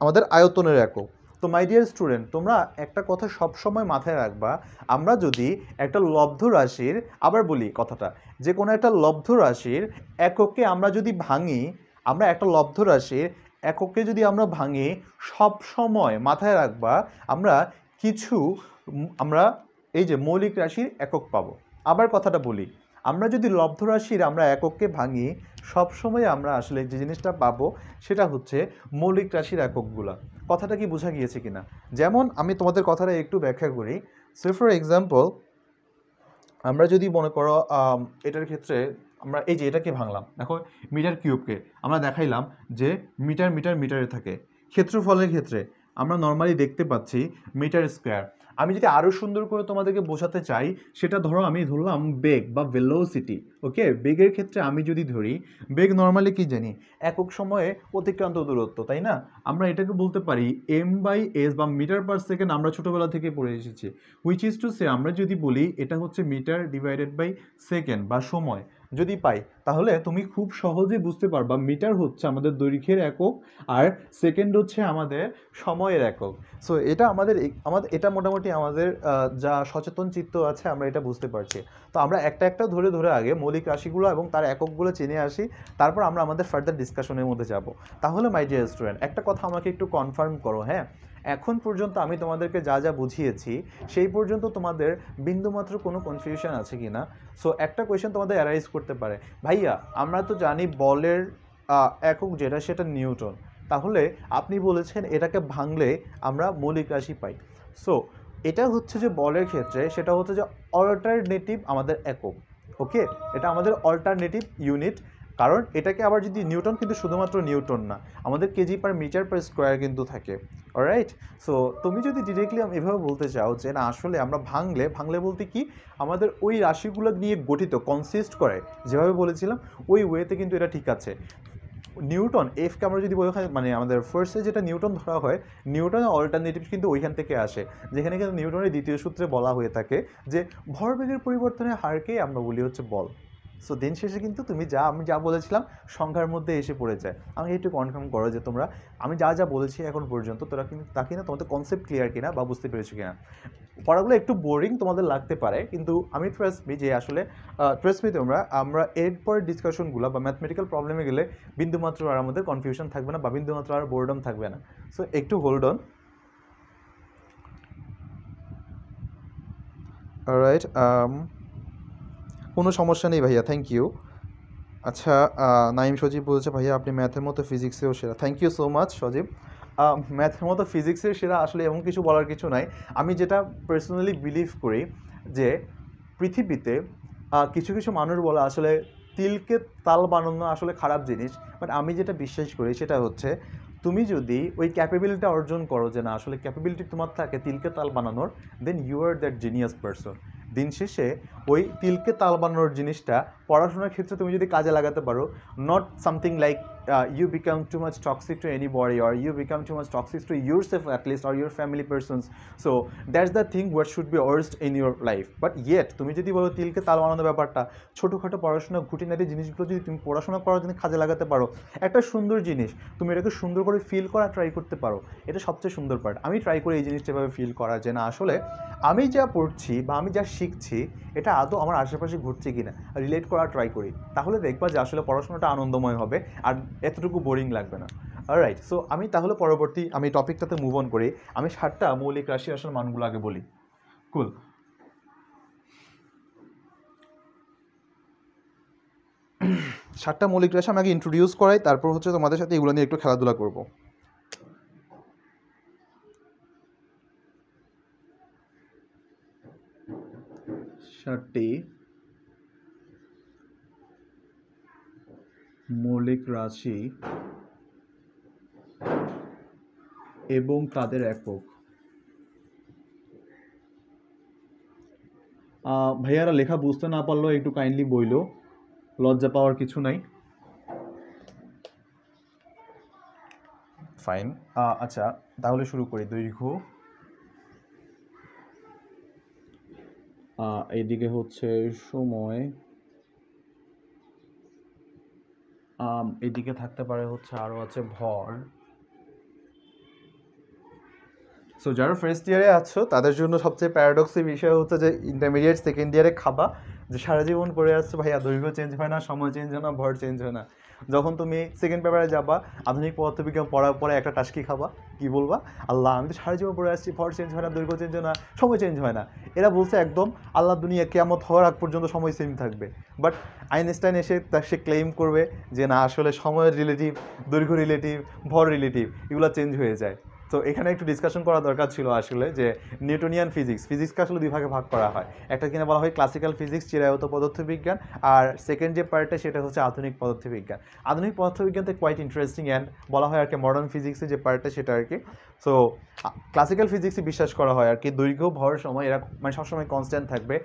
আমাদের আয়তনের একক তো মাই ডিয়ার স্টুডেন্ট তোমরা একটা কথা সব সময় মাথায় রাখবা আমরা যদি একটা লব্ধ রাশির আবার বলি কথাটা যে কোনো একটা লব্ধ রাশির এককে আমরা যদি ভাঙি আমরা একটা লব্ধ রাশির এককে যদি আমরা ভাঙি সব সময় মাথায় রাখবা আমরা কিছু আমরা এই যে মৌলিক রাশির একক পাবো আবার কথাটা বলি আমরা যদি লব্ধ রাশির আমরা একককে ভাঙি সবসময় আমরা আসলে যে জিনিসটা পাব সেটা হচ্ছে মৌলিক রাশির এককগুলা কথাটা কি বোঝা গিয়েছে কিনা যেমন আমি তোমাদের কথাটা একটু ব্যাখ্যা করি সে ফর এক্সাম্পল আমরা যদি মনে করো এটার ক্ষেত্রে আমরা এই যে এটাকে ভাঙলাম দেখো মিটার কিউবকে আমরা দেখাইলাম যে মিটার মিটার মিটারে থাকে ক্ষেত্রফলের ক্ষেত্রে আমরা নর্মালি দেখতে পাচ্ছি মিটার স্কোয়ার আমি যদি আরও সুন্দর করে তোমাদেরকে বোঝাতে চাই সেটা ধরো আমি ধরলাম বেগ বা ভেলোসিটি ওকে বেগের ক্ষেত্রে আমি যদি ধরি বেগ নর্মালি কি জানি একক সময়ে অতিক্রান্ত দূরত্ব তাই না আমরা এটাকে বলতে পারি এম বাই এস বা মিটার পার সেকেন্ড আমরা ছোটোবেলা থেকে পড়ে এসেছি হুইচ ইজ টু সে আমরা যদি বলি এটা হচ্ছে মিটার ডিভাইডেড বাই সেকেন্ড বা সময় যদি পাই তাহলে তুমি খুব সহজে বুঝতে পারবা মিটার হচ্ছে আমাদের দৈর্ঘ্যের একক আর সেকেন্ড হচ্ছে আমাদের সময়ের একক সো এটা আমাদের আমাদের এটা মোটামুটি আমাদের যা সচেতন চিত্ত আছে আমরা এটা বুঝতে পারছি তো আমরা একটা একটা ধরে ধরে আগে মৌলিক রাশিগুলো এবং তার এককগুলো চেনে আসি তারপর আমরা আমাদের ফার্দার ডিসকাশনের মধ্যে যাব তাহলে মাই ডিয়ার স্টুডেন্ট একটা কথা আমাকে একটু কনফার্ম করো হ্যাঁ এখন পর্যন্ত আমি তোমাদেরকে যা যা বুঝিয়েছি সেই পর্যন্ত তোমাদের বিন্দুমাত্র কোনো কনফিউশন আছে কি না সো একটা কোয়েশন তোমাদের অ্যারাইজ করতে পারে ভাইয়া আমরা তো জানি বলের একক যেটা সেটা নিউটন তাহলে আপনি বলেছেন এটাকে ভাঙলে আমরা মৌলিক রাশি পাই সো এটা হচ্ছে যে বলের ক্ষেত্রে সেটা হচ্ছে যে অল্টারনেটিভ আমাদের একক ওকে এটা আমাদের অল্টারনেটিভ ইউনিট কারণ এটাকে আবার যদি নিউটন কিন্তু শুধুমাত্র নিউটন না আমাদের KG per metre per square কিন্তু থাকে অলরাইট সো তুমি যদি ডিরেক্টলি এভাবে বলতে চাও যে না আসলে আমরা ভাঙলে ভাঙলে বলতে কি আমাদের ওই রাশিগুলো নিয়ে গঠিত কনসিস্ট করে যেভাবে বলেছিলাম ওই ওয়েতে কিন্তু এটা ঠিক আছে নিউটন এফকে আমরা যদি বলে হ্যাঁ, মানে আমাদের ফার্স্টে যেটা নিউটন ধরা হয় নিউটনের অল্টারনেটিভ কিন্তু ওইখান থেকে আসে যেখানে কিন্তু নিউটনের দ্বিতীয় সূত্রে বলা হয়ে থাকে যে ভরবেগের পরিবর্তনের হারকেই আমরা বলি হচ্ছে বল সো দিন শেষে কিন্তু তুমি যা আমি যা বলেছিলাম সংখ্যার মধ্যে এসে পড়ে যায় আমাকে একটু কনফার্ম করো যে তোমরা আমি যা যা বলেছি এখন পর্যন্ত তোরা কিন্তু তা কিনা তোমাদের কনসেপ্ট ক্লিয়ার কিনা বা বুঝতে পেরেছো কিনা পড়াগুলো একটু বোরিং তোমাদের লাগতে পারে কিন্তু আমি ট্রেস মি যে আসলে ট্রেস মি তোমরা আমরা এরপর ডিসকাশনগুলো বা ম্যাথমেটিক্যাল প্রবলেমে গেলে বিন্দুমাত্র আর আমাদের কনফিউশন থাকবে না বা বিন্দুমাত্র আর বোর্ডম থাকবে না সো একটু হোল্ড অন রাইট কোনো সমস্যা নেই ভাইয়া থ্যাংক ইউ আচ্ছা নাইম সজীব বলছে ভাইয়া আপনি ম্যাথের মতো ফিজিক্সেও সেরা thank you so much Sajib ম্যাথের মতো ফিজিক্সের সেরা আসলে এমন কিছু বলার কিছু নাই আমি যেটা পার্সোনালি বিলিভ করি যে পৃথিবীতে কিছু কিছু মানুষ বলা আসলে তিলকে তাল বানানো আসলে খারাপ জিনিস বাট আমি যেটা বিশ্বাস করি সেটা হচ্ছে তুমি যদি ওই ক্যাপেবিলিটি অর্জন করো যে না আসলে ক্যাপেবিলিটি তোমার থাকে তিলকে তাল বানানোর then you are that genius person দিন শেষে ওই তিলকে তাল বানানোর জিনিসটা পড়াশোনার ক্ষেত্রে তুমি যদি কাজে লাগাতে পারো not something like uh, you become too much toxic to anybody or you become too much toxic to yourself at least or your family persons so that's the thing what should be urged in your life but yet তুমি যদি বলো তিলকে তাল বানানো ব্যাপারটা ছোটোখাটো পড়াশোনা নাড়ি জিনিসগুলো যদি তুমি পড়াশোনা করার জন্য কাজে লাগাতে পারো একটা সুন্দর জিনিস তুমি এটাকে সুন্দর করে ফিল করা ট্রাই করতে পারো এটা সবচেয়ে সুন্দর পার্ট আমি ট্রাই করি এই জিনিসটা এভাবে ফিল করা যে না আসলে আমি যা পড়ছি বা আমি যা শিখছি এটা আদৌ আমার আশেপাশে ঘুরছে কিনা রিলেট করা ট্রাই করি তাহলে দেখবা যে আসলে পড়াশোনাটা আনন্দময় হবে আর এতটুকু বোরিং লাগবে না রাইট সো আমি তাহলে পরবর্তী আমি টপিকটাতে মুভ অন করি আমি সাতটা মৌলিক রাশি আসার মানগুলো আগে বলি কুল সাতটা মৌলিক রাশি আমি আগে ইন্ট্রোডিউস করাই তারপর হচ্ছে তোমাদের সাথে এগুলো নিয়ে একটু খেলাধুলা করব সাতটি মৌলিক রাশি এবং তাদের একক ভাইয়ারা লেখা বুঝতে না পারলেও একটু কাইন্ডলি বইল লজ্জা পাওয়ার কিছু নাই ফাইন আচ্ছা তাহলে শুরু করি দৈর্ঘ্য এদিকে হচ্ছে সময় এদিকে থাকতে পারে হচ্ছে আরও আছে ভর সো যারা ফার্স্ট ইয়ারে আছো তাদের জন্য সবচেয়ে প্যারাডক্সি বিষয় হচ্ছে যে ইন্টারমিডিয়েট সেকেন্ড ইয়ারে খাবা যে সারা জীবন পড়ে আসছো ভাইয়া দৈর্ঘ্য চেঞ্জ হয় না সময় চেঞ্জ হয় না ভর চেঞ্জ হয় না যখন তুমি সেকেন্ড পেপারে যাবা আধুনিক পদার্থবিজ্ঞান পড়ার পরে একটা টাস্কি খাবা কি বলবা আল্লাহ আমি তো সারা জীবন পড়ে আসছি ভর চেঞ্জ হয় না দৈর্ঘ্য চেঞ্জ হয় না সময় চেঞ্জ হয় না এরা বলছে একদম আল্লাহ দুনিয়া কেমন হওয়ার আগ পর্যন্ত সময় সেম থাকবে বাট আইনস্টাইন এসে তার সে ক্লেম করবে যে না আসলে সময়ের রিলেটিভ দৈর্ঘ্য রিলেটিভ ভর রিলেটিভ এগুলো চেঞ্জ হয়ে যায় তো এখানে একটু ডিসকাশন করা দরকার ছিল আসলে যে নিউটনিয়ান ফিজিক্স ফিজিক্সকে আসলে দুই ভাগে ভাগ করা হয় একটা কিনা বলা হয় ক্লাসিক্যাল ফিজিক্স চিরায়ত পদার্থবিজ্ঞান আর সেকেন্ড যে পার্টটা সেটা হচ্ছে আধুনিক পদার্থবিজ্ঞান আধুনিক পদার্থবিজ্ঞানতে কোয়াইট ইন্টারেস্টিং অ্যান্ড বলা হয় আর কি মডার্ন ফিজিক্সের যে পার্টটা সেটা আর কি সো ক্লাসিক্যাল ফিজিক্সে বিশ্বাস করা হয় আর কি দৈর্ঘ্য ভর সময় এরা মানে সবসময় কনস্ট্যান্ট থাকবে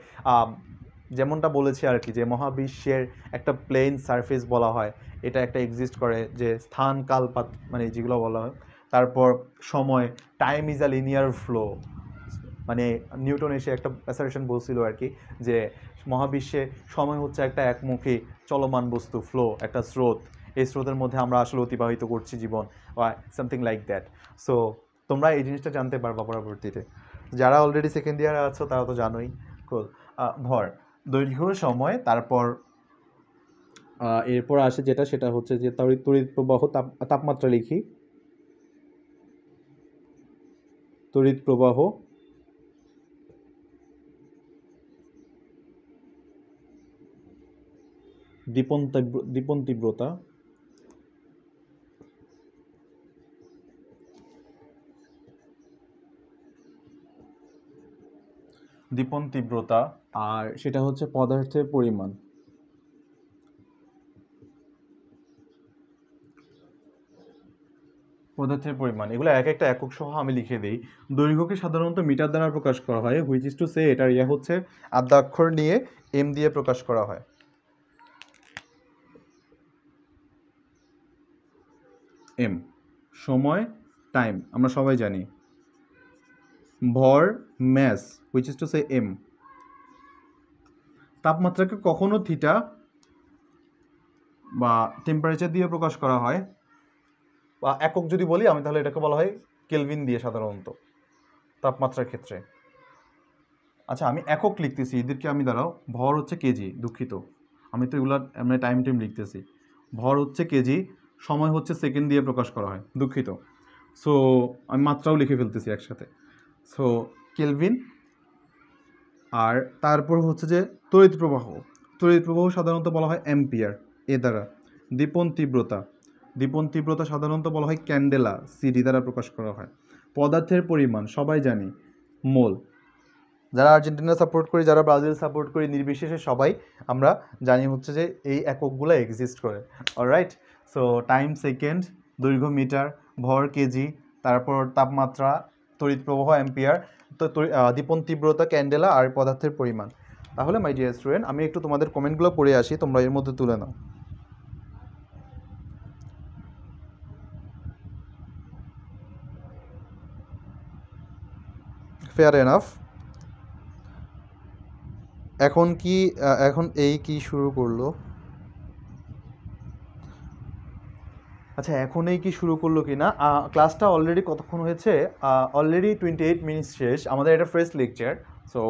যেমনটা বলেছি আর কি যে মহাবিশ্বের একটা প্লেন সারফেস বলা হয় এটা একটা এক্সিস্ট করে যে স্থান কাল পাত মানে যেগুলো বলা হয় তারপর সময় time is a linear flow মানে নিউটন এসে একটা অ্যাসারেশন বলছিল আর কি যে মহাবিশ্বে সময় হচ্ছে একটা একমুখী চলমান বস্তু ফ্লো একটা স্রোত এই স্রোতের মধ্যে আমরা আসলে অতিবাহিত করছি জীবন সামথিং লাইক দ্যাট সো তোমরা এই জিনিসটা জানতে পারবা পরবর্তীতে যারা অলরেডি সেকেন্ড ইয়ারে আছো তারা তো জানোই ভর দৈর্ঘ্য সময় তারপর এরপর আসে যেটা সেটা হচ্ছে যে তড়িৎ প্রবাহ তাপমাত্রা লিখি তড়িৎ প্রবাহ দীপন দীপন তীব্রতা দীপন তীব্রতা আর সেটা হচ্ছে পদার্থের পরিমাণ পদার্থের পরিমাণ এগুলো এক একটা একক সহ আমি লিখে দিই দৈর্ঘ্যকে সাধারণত মিটার দ্বারা প্রকাশ করা হয় হুইচ ইস টু সে এটার ইয়ে হচ্ছে আদ্যাক্ষর নিয়ে এম দিয়ে প্রকাশ করা হয় এম সময় টাইম আমরা সবাই জানি ভর mass which is to say M তাপমাত্রাকে কখনো থিটা বা টেম্পারেচার দিয়ে প্রকাশ করা হয় বা একক যদি বলি আমি তাহলে এটাকে বলা হয় কেলভিন দিয়ে সাধারণত তাপমাত্রার ক্ষেত্রে আচ্ছা আমি একক লিখতেছি এদেরকে আমি দাঁড়াও ভর হচ্ছে কেজি দুঃখিত আমি তো এগুলো মানে টাইম টাইম লিখতেছি ভর হচ্ছে কেজি সময় হচ্ছে সেকেন্ড দিয়ে প্রকাশ করা হয় দুঃখিত সো আমি মাত্রাও লিখে ফেলতেছি একসাথে সো কেলভিন আর তারপর হচ্ছে যে তড়িৎ প্রবাহ তড়িৎ প্রবাহ সাধারণত বলা হয় অ্যাম্পিয়ার এ দ্বারা দীপন তীব্রতা দীপন তীব্রতা সাধারণত বলা হয় ক্যান্ডেলা সিডি দ্বারা প্রকাশ করা হয় পদার্থের পরিমাণ সবাই জানি মোল যারা আর্জেন্টিনা সাপোর্ট করি যারা ব্রাজিল সাপোর্ট করি নির্বিশেষে সবাই আমরা জানি হচ্ছে যে এই এককগুলো এক্সিস্ট করে অলরাইট সো টাইম সেকেন্ড দৈর্ঘ্য মিটার ভর কেজি তারপর তাপমাত্রা তড়িৎ প্রবাহ অ্যাম্পিয়ার তো দীপন তীব্রতা ক্যান্ডেলা আর পদার্থের পরিমাণ তাহলে মাই ডিয়ার স্টুডেন্ট আমি একটু তোমাদের কমেন্টগুলো পড়ে আসি তোমরা এর মধ্যে তুলে নাও ফেয়ার এনাফ এখন কি এখন এই কি শুরু করলো আচ্ছা এখন এই কি শুরু করলো কি না ক্লাসটা অলরেডি কতক্ষণ হয়েছে অলরেডি টোয়েন্টি এইট মিনিটস শেষ আমাদের এটা ফ্রেশ লেকচার সো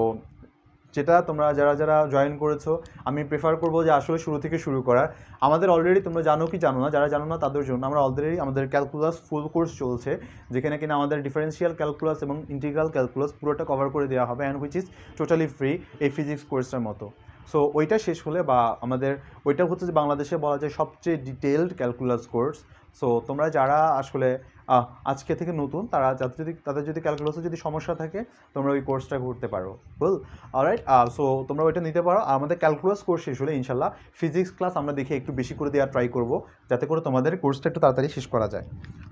যেটা তোমরা যারা যারা জয়েন করেছো আমি প্রেফার করবো যে আসলে শুরু থেকে শুরু করার আমাদের অলরেডি তোমরা জানো কি জানো না যারা জানো না তাদের জন্য আমরা অলরেডি আমাদের ক্যালকুলাস ফুল কোর্স চলছে যেখানে কিনা আমাদের ডিফারেন্সিয়াল ক্যালকুলাস এবং ইন্টিগ্রাল ক্যালকুলাস পুরোটা কভার করে দেওয়া হবে and which is totally free এই ফিজিক্স কোর্সের মতো সো ওইটা শেষ হলে বা আমাদের ওইটা হচ্ছে যে বাংলাদেশে বলা যায় সবচেয়ে ডিটেলড ক্যালকুলাস কোর্স সো তোমরা যারা আসলে আজকে থেকে নতুন তারা যাতে যদি তাদের যদি ক্যালকুলাসে যদি সমস্যা থাকে তোমরা ওই কোর্সটা করতে পারো বল অলরাইট সো তোমরা ওইটা নিতে পারো আর আমাদের ক্যালকুলাস কোর্স শেষ হলে ইনশাল্লাহ ফিজিক্স ক্লাস আমরা দেখে একটু বেশি করে দেওয়ার ট্রাই করব যাতে করে তোমাদের কোর্সটা একটু তাড়াতাড়ি শেষ করা যায়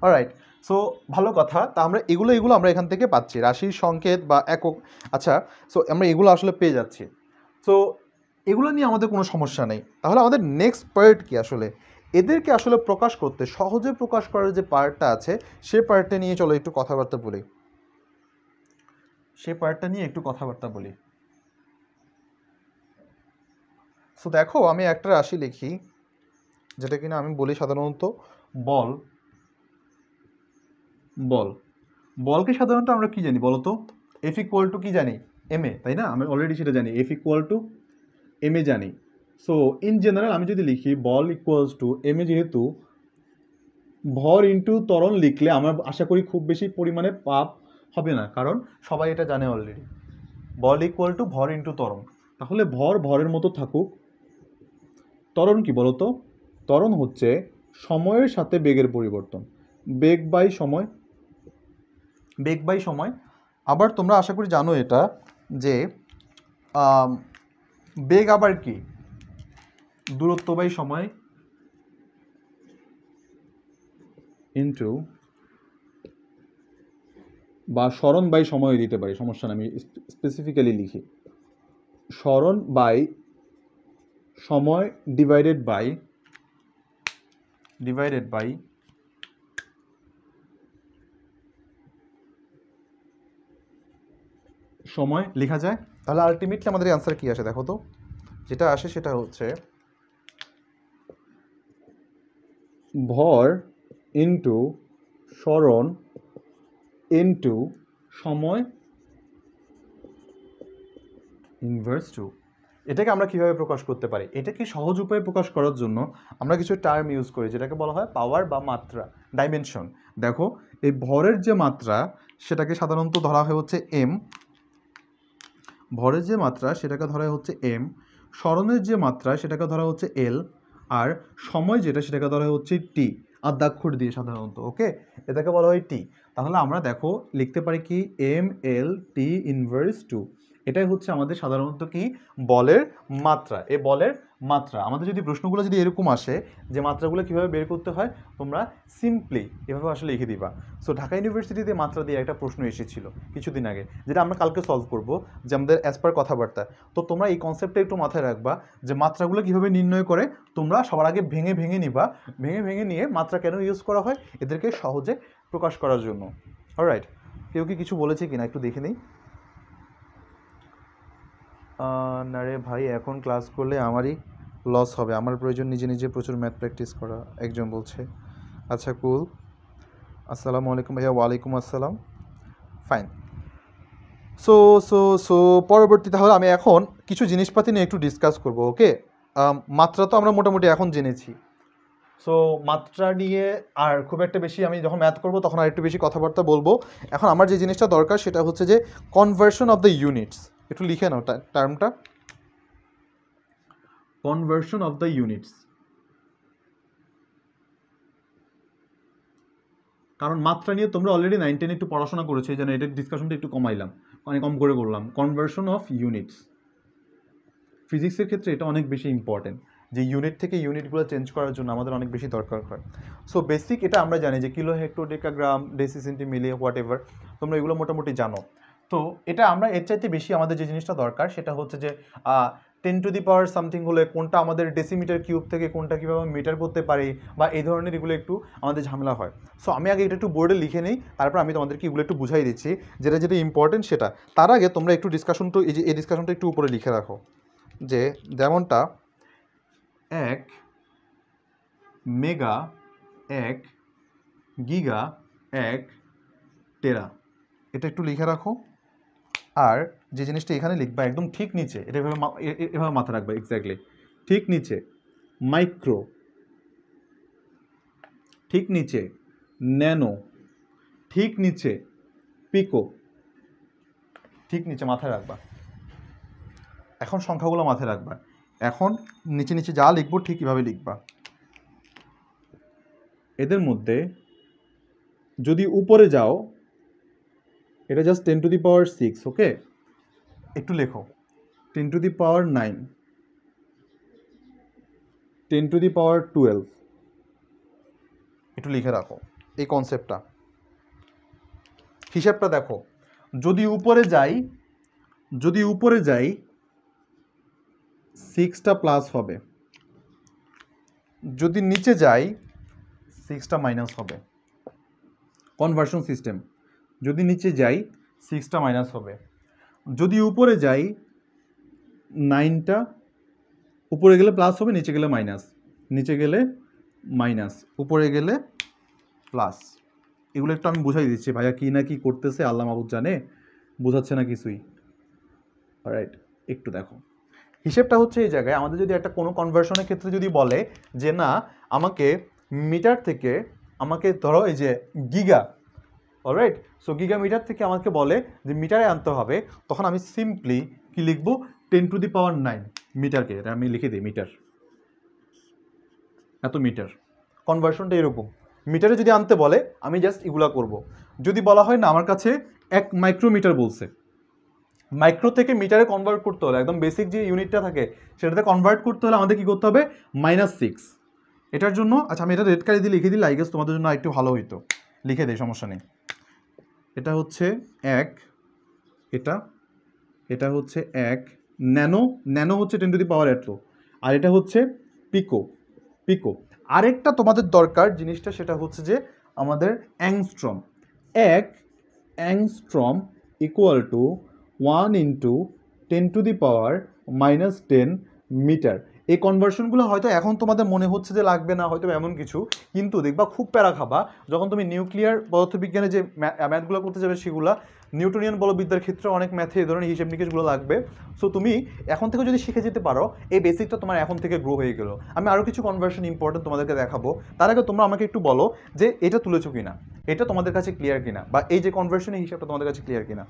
অলরাইট সো ভালো কথা তা আমরা এগুলো এগুলো আমরা এখান থেকে পাচ্ছি রাশির সংকেত বা একক আচ্ছা সো আমরা এগুলো আসলে পেয়ে যাচ্ছি সো এগুলো নিয়ে আমাদের কোনো সমস্যা নেই তাহলে আমাদের নেক্সট পয়েন্ট কি আসলে এদেরকে আসলে প্রকাশ করতে সহজে প্রকাশ করার যে পার্টটা আছে সে পার্টটা নিয়ে চলো একটু কথাবার্তা বলি সে পার্টটা নিয়ে একটু কথাবার্তা বলি সো দেখো আমি একটা রাশি লিখি যেটা কিনা আমি বলি সাধারণত বল বল বলকে সাধারণত আমরা কি জানি বলতো এফ ইকুয়াল টু কী জানি এম এ তাই না আমি অলরেডি সেটা জানি F equal to M A জানি সো ইন জেনারেল আমি যদি লিখি বল ইকুয়ালস টু এম এ যেহেতু ভর ইন্টু তরণ লিখলে আমার আশা করি খুব বেশি পরিমাণে পাপ হবে না কারণ সবাই এটা জানে অলরেডি বল ইকুয়াল টু ভর ইন্টু তরণ তাহলে ভর ভরের মতো থাকুক তরণ কি বলতো তরণ হচ্ছে সময়ের সাথে বেগের পরিবর্তন বেগ বাই সময় বেগ বাই সময় আবার তোমরা আশা করি জানো এটা যে বেগ আবার কি দূরত্ব বাই সময় ইন্টু বা স্মরণ বাই সময় দিতে পারি সমস্যা আমি স্পেসিফিক্যালি লিখি স্মরণ বাই সময় ডিভাইডেড বাই ডিভাইডেড বাই সময় লেখা যায় তাহলে আলটিমেটলি আমাদের অ্যান্সার কী আসে দেখো তো যেটা আসে সেটা হচ্ছে ভর ইন্টু স্মরণ ইন্টু সময় ইনভার্স টু এটাকে আমরা কিভাবে প্রকাশ করতে পারি এটাকে সহজ উপায়ে প্রকাশ করার জন্য আমরা কিছু টার্ম ইউজ করি যেটাকে বলা হয় পাওয়ার বা মাত্রা ডাইমেনশন দেখো এই ভরের যে মাত্রা সেটাকে সাধারণত ধরা হয় হচ্ছে এম ভরের যে মাত্রা সেটাকে ধরা হচ্ছে এম স্মরণের যে মাত্রা সেটাকে ধরা হচ্ছে এল আর সময় যেটা সেটাকে ধরা হয় হচ্ছে টি আদ্যাক্ষর দিয়ে সাধারণত ওকে এটাকে বলা হয় টি তাহলে আমরা দেখো লিখতে পারি কি M L T inverse two এটাই হচ্ছে আমাদের সাধারণত কি বলের মাত্রা এ বলের মাত্রা আমাদের যদি প্রশ্নগুলো যদি এরকম আসে যে মাত্রাগুলো কীভাবে বের করতে হয় তোমরা সিম্পলি এভাবে আসলে লিখে দিবা সো ঢাকা ইউনিভার্সিটিতে মাত্রা দিয়ে একটা প্রশ্ন এসেছিল কিছুদিন আগে যেটা আমরা কালকে সলভ করব যে আমাদের অ্যাজ পার কথাবার্তা তো তোমরা এই কনসেপ্টটা একটু মাথায় রাখবা যে মাত্রাগুলো কীভাবে নির্ণয় করে তোমরা সবার আগে ভেঙে ভেঙে নিবা ভেঙে ভেঙে নিয়ে মাত্রা কেন ইউজ করা হয় এদেরকে সহজে প্রকাশ করার জন্য অলরাইট কেউ কি কিছু বলেছে কিনা একটু দেখে নিই না রে ভাই এখন ক্লাস করলে আমারই লস হবে আমার প্রয়োজন নিজে নিজে প্রচুর ম্যাথ প্র্যাকটিস করা একজন বলছে আচ্ছা কুল আসসালামু আলাইকুম ভাইয়া ওয়ালাইকুম আসসালাম ফাইন সো সো সো পরবর্তী তাহলে আমি এখন কিছু জিনিসপাতি নিয়ে একটু ডিসকাস করব ওকে মাত্রা তো আমরা মোটামুটি এখন জেনেছি সো মাত্রা নিয়ে আর খুব একটা বেশি আমি যখন ম্যাথ করব তখন আর একটু বেশি কথাবার্তা বলবো এখন আমার যে জিনিসটা দরকার সেটা হচ্ছে যে কনভার্সন অফ দ্য ইউনিটস একটু লিখে নাও টার্মটা কনভার্সন অফ দ্য ইউনিটস কারণ মাত্রা নিয়ে তোমরা অলরেডি নাইন টেন একটু পড়াশোনা করেছো এই জন্য এটার ডিসকাশনটা একটু কমাইলাম অনেক মানে কম করে করলাম কনভার্সন অফ ইউনিটস ফিজিক্সের ক্ষেত্রে এটা অনেক বেশি ইম্পর্টেন্ট যে ইউনিট থেকে ইউনিটগুলো চেঞ্জ করার জন্য আমাদের অনেক বেশি দরকার হয় সো বেসিক এটা আমরা জানি যে কিলো হেক্টোডেকা গ্রাম ডেসি সেন্টিমিলিয়ে হোয়াট এভার তোমরা এগুলো মোটামুটি জানো তো এটা আমরা এর চাইতে বেশি আমাদের যে জিনিসটা দরকার সেটা হচ্ছে যে ten to the power something হলে কোনটা আমাদের ডেসিমিটার কিউব থেকে কোনটা কীভাবে মিটার করতে পারি বা এই ধরনের এগুলো একটু আমাদের ঝামেলা হয় সো আমি আগে এটা একটু বোর্ডে লিখে নিই তারপর আমি তোমাদেরকে এগুলো একটু বুঝাই দিচ্ছি যেটা যেটা ইম্পর্টেন্ট সেটা তার আগে তোমরা একটু ডিসকাশনটা এই যে এই ডিসকাশনটা একটু উপরে লিখে রাখো যে যেমনটা এক মেগা এক গিগা এক টেরা এটা একটু লিখে রাখো আর যে জিনিসটা এখানে লিখবা একদম ঠিক নিচে এটা এভাবে এভাবে মাথা রাখবা এক্স্যাক্টলি ঠিক নিচে মাইক্রো ঠিক নিচে ন্যানো ঠিক নিচে পিকো ঠিক নিচে মাথায় রাখবা এখন সংখ্যাগুলো মাথায় রাখবা এখন নিচে নিচে যা লিখবো ঠিক কীভাবে লিখবা এদের মধ্যে যদি উপরে যাও এটা just ten to the power six okay একটু লেখো ten to the power nine ten to the power twelve একটু লিখে রাখো এই কনসেপ্টটা হিসাবটা দেখো যদি উপরে যাই যদি উপরে যাই সিক্সটা প্লাস হবে যদি নিচে যাই সিক্সটা মাইনাস হবে কনভার্সন সিস্টেম যদি নিচে যাই সিক্সটা মাইনাস হবে যদি উপরে যাই নাইনটা উপরে গেলে প্লাস হবে নিচে গেলে মাইনাস নিচে গেলে মাইনাস উপরে গেলে প্লাস এগুলো একটু আমি বুঝাই দিচ্ছি ভাইয়া কী না কী করতেছে আল্লাহ মাবুদ জানে বোঝাচ্ছে না কিছুই রাইট একটু দেখো হিসেবটা হচ্ছে এই জায়গায় আমাদের যদি একটা কোনো কনভার্সনের ক্ষেত্রে যদি বলে যে না আমাকে মিটার থেকে আমাকে ধরো এই যে giga alright so giga metre থেকে আমাকে বলে যে মিটারে আনতে হবে তখন আমি সিম্পলি কি লিখবো ten to the power nine মিটারকে এটা আমি লিখে দিই মিটার এত মিটার কনভার্সনটা এরকম মিটারে যদি আনতে বলে আমি জাস্ট এগুলা করব। যদি বলা হয় না আমার কাছে এক মাইক্রোমিটার বলছে মাইক্রো থেকে মিটারে কনভার্ট করতে হলে একদম বেসিক যে ইউনিটটা থাকে সেটাতে কনভার্ট করতে হলে আমাদের কী করতে হবে মাইনাস সিক্স এটার জন্য আচ্ছা আমি এটা রেড কালি দিয়ে লিখে দিই লাইগেস তোমাদের জন্য একটু ভালো হইতো লিখে দিই সমস্যা নেই এটা হচ্ছে এক এটা এটা হচ্ছে এক ন্যানো ন্যানো হচ্ছে টেন টু দি পাওয়ার অ্যাটলো আর এটা হচ্ছে পিকো পিকো আরেকটা তোমাদের দরকার জিনিসটা সেটা হচ্ছে যে আমাদের অ্যাংস্ট্রম এক angstrom equal to one into ten to the power minus ten metre এই কনভার্সনগুলো হয়তো এখন তোমাদের মনে হচ্ছে যে লাগবে না হয়তো এমন কিছু কিন্তু দেখবা খুব প্যারা খাবা যখন তুমি নিউক্লিয়ার পদার্থবিজ্ঞানে যে ম্যাথগুলো করতে যাবে সেগুলো নিউটোনিয়ান বলবিদ্যার ক্ষেত্রে অনেক ম্যাথে এই ধরনের হিসেব নিকেশগুলো লাগবে সো তুমি এখন থেকে যদি শিখে যেতে পারো এই বেসিকটা তোমার এখন থেকে গ্রো হয়ে গেলো আমি আরও কিছু কনভার্সন ইম্পর্টেন্ট তোমাদেরকে দেখাবো তার আগে তোমরা আমাকে একটু বলো যে এটা তুলেছো কিনা এটা তোমাদের কাছে ক্লিয়ার কিনা বা এই যে কনভার্সনের হিসাবটা তোমাদের কাছে ক্লিয়ার কিনা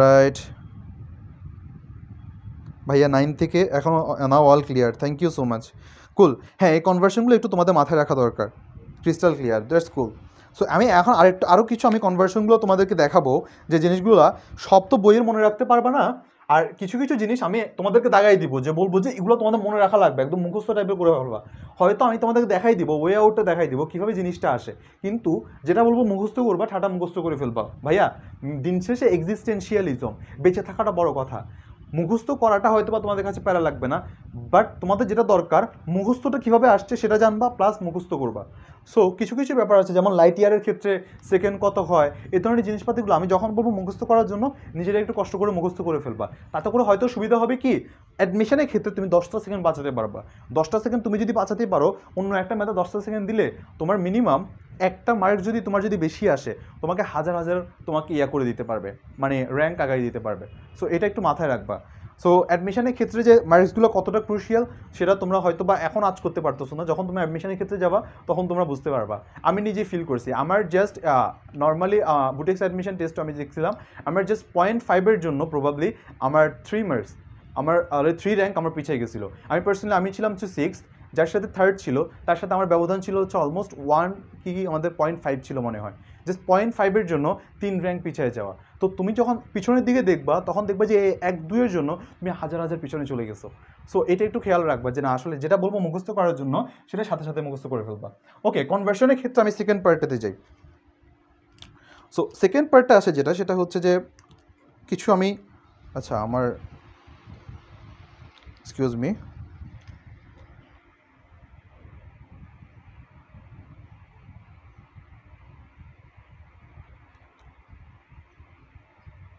রাইট ভাইয়া নাইন থেকে এখনও now all clear thank you so much cool হ্যাঁ এই কনভার্সনগুলো একটু তোমাদের মাথায় রাখা দরকার crystal clear that's cool so আমি এখন আরেকটা আরও কিছু আমি কনভার্সনগুলো তোমাদেরকে দেখাবো যে জিনিসগুলো সব তো বইয়ের মনে রাখতে পারবে না আর কিছু কিছু জিনিস আমি তোমাদেরকে দাগাই দিব যে বলবো যে এগুলো তোমাদের মনে রাখা লাগবে একদম মুখস্থ টাইপের করে ফেলবা হয়তো আমি তোমাদেরকে দেখাই দিব ওয়ে আউটটা দেখাই দিব কীভাবে জিনিসটা আসে কিন্তু যেটা বলবো মুখস্থ করবা ঠাটা মুখস্থ করে ফেলবা ভাইয়া দিন শেষে এক্সিস্টেন্সিয়ালিজম বেঁচে থাকাটা বড় কথা মুখস্থ করাটা হয়তো বা তোমাদের কাছে প্যারা লাগবে না বাট তোমাদের যেটা দরকার মুখস্থটা কীভাবে আসছে সেটা জানবা প্লাস মুখস্থ করবা সো কিছু কিছু ব্যাপার আছে যেমন লাইট ইয়ারের ক্ষেত্রে সেকেন্ড কত হয় এ ধরনের জিনিসপাতিগুলো আমি যখন বলবো মুখস্থ করার জন্য নিজেরা একটু কষ্ট করে মুখস্থ করে ফেলবা তাতে করে হয়তো সুবিধা হবে কি অ্যাডমিশনের ক্ষেত্রে তুমি দশটা সেকেন্ড বাঁচাতে পারবা দশটা সেকেন্ড তুমি যদি বাঁচাতে পারো অন্য একটা মেধা দশটা সেকেন্ড দিলে তোমার মিনিমাম একটা মার্ক যদি তোমার যদি বেশি আসে তোমাকে হাজার হাজার তোমাকে ইয়া করে দিতে পারবে মানে র্যাঙ্ক আগায় দিতে পারবে সো এটা একটু মাথায় রাখবা সো অ্যাডমিশনের ক্ষেত্রে যে মার্কসগুলো কতটা ক্রুশিয়াল সেটা তোমরা হয়তো বা এখন আজ করতে পারতো না যখন তোমরা অ্যাডমিশনের ক্ষেত্রে যাবা তখন তোমরা বুঝতে পারবা আমি নিজে ফিল করছি আমার just normally BUTEX admission test আমি দেখছিলাম আমার জাস্ট পয়েন্ট ফাইভের জন্য প্রবাবলি আমার থ্রি মার্কস আমার থ্রি র্যাঙ্ক আমার পিছিয়ে গেছিলো আমি পার্সোনালি আমি ছিলাম হচ্ছে সিক্স যার সাথে থার্ড ছিল তার সাথে আমার ব্যবধান ছিল হচ্ছে অলমোস্ট ওয়ান কি আমাদের পয়েন্ট ফাইভ ছিল মনে হয় জাস্ট পয়েন্ট ফাইভের জন্য তিন র্যাঙ্ক পিছিয়ে যাওয়া তো তুমি যখন পিছনের দিকে দেখবা তখন দেখবা যে এক দুইয়ের জন্য তুমি হাজার হাজার পিছনে চলে গেছো সো এটা একটু খেয়াল রাখবা যে না আসলে যেটা বলবো মুখস্থ করার জন্য সেটা সাথে সাথে মুখস্থ করে ফেলবা ওকে কনভার্সনের ক্ষেত্রে আমি সেকেন্ড পার্টটাতে যাই সো সেকেন্ড পার্টটা আসে যেটা সেটা হচ্ছে যে কিছু আমি আচ্ছা আমার এক্সকিউজ মি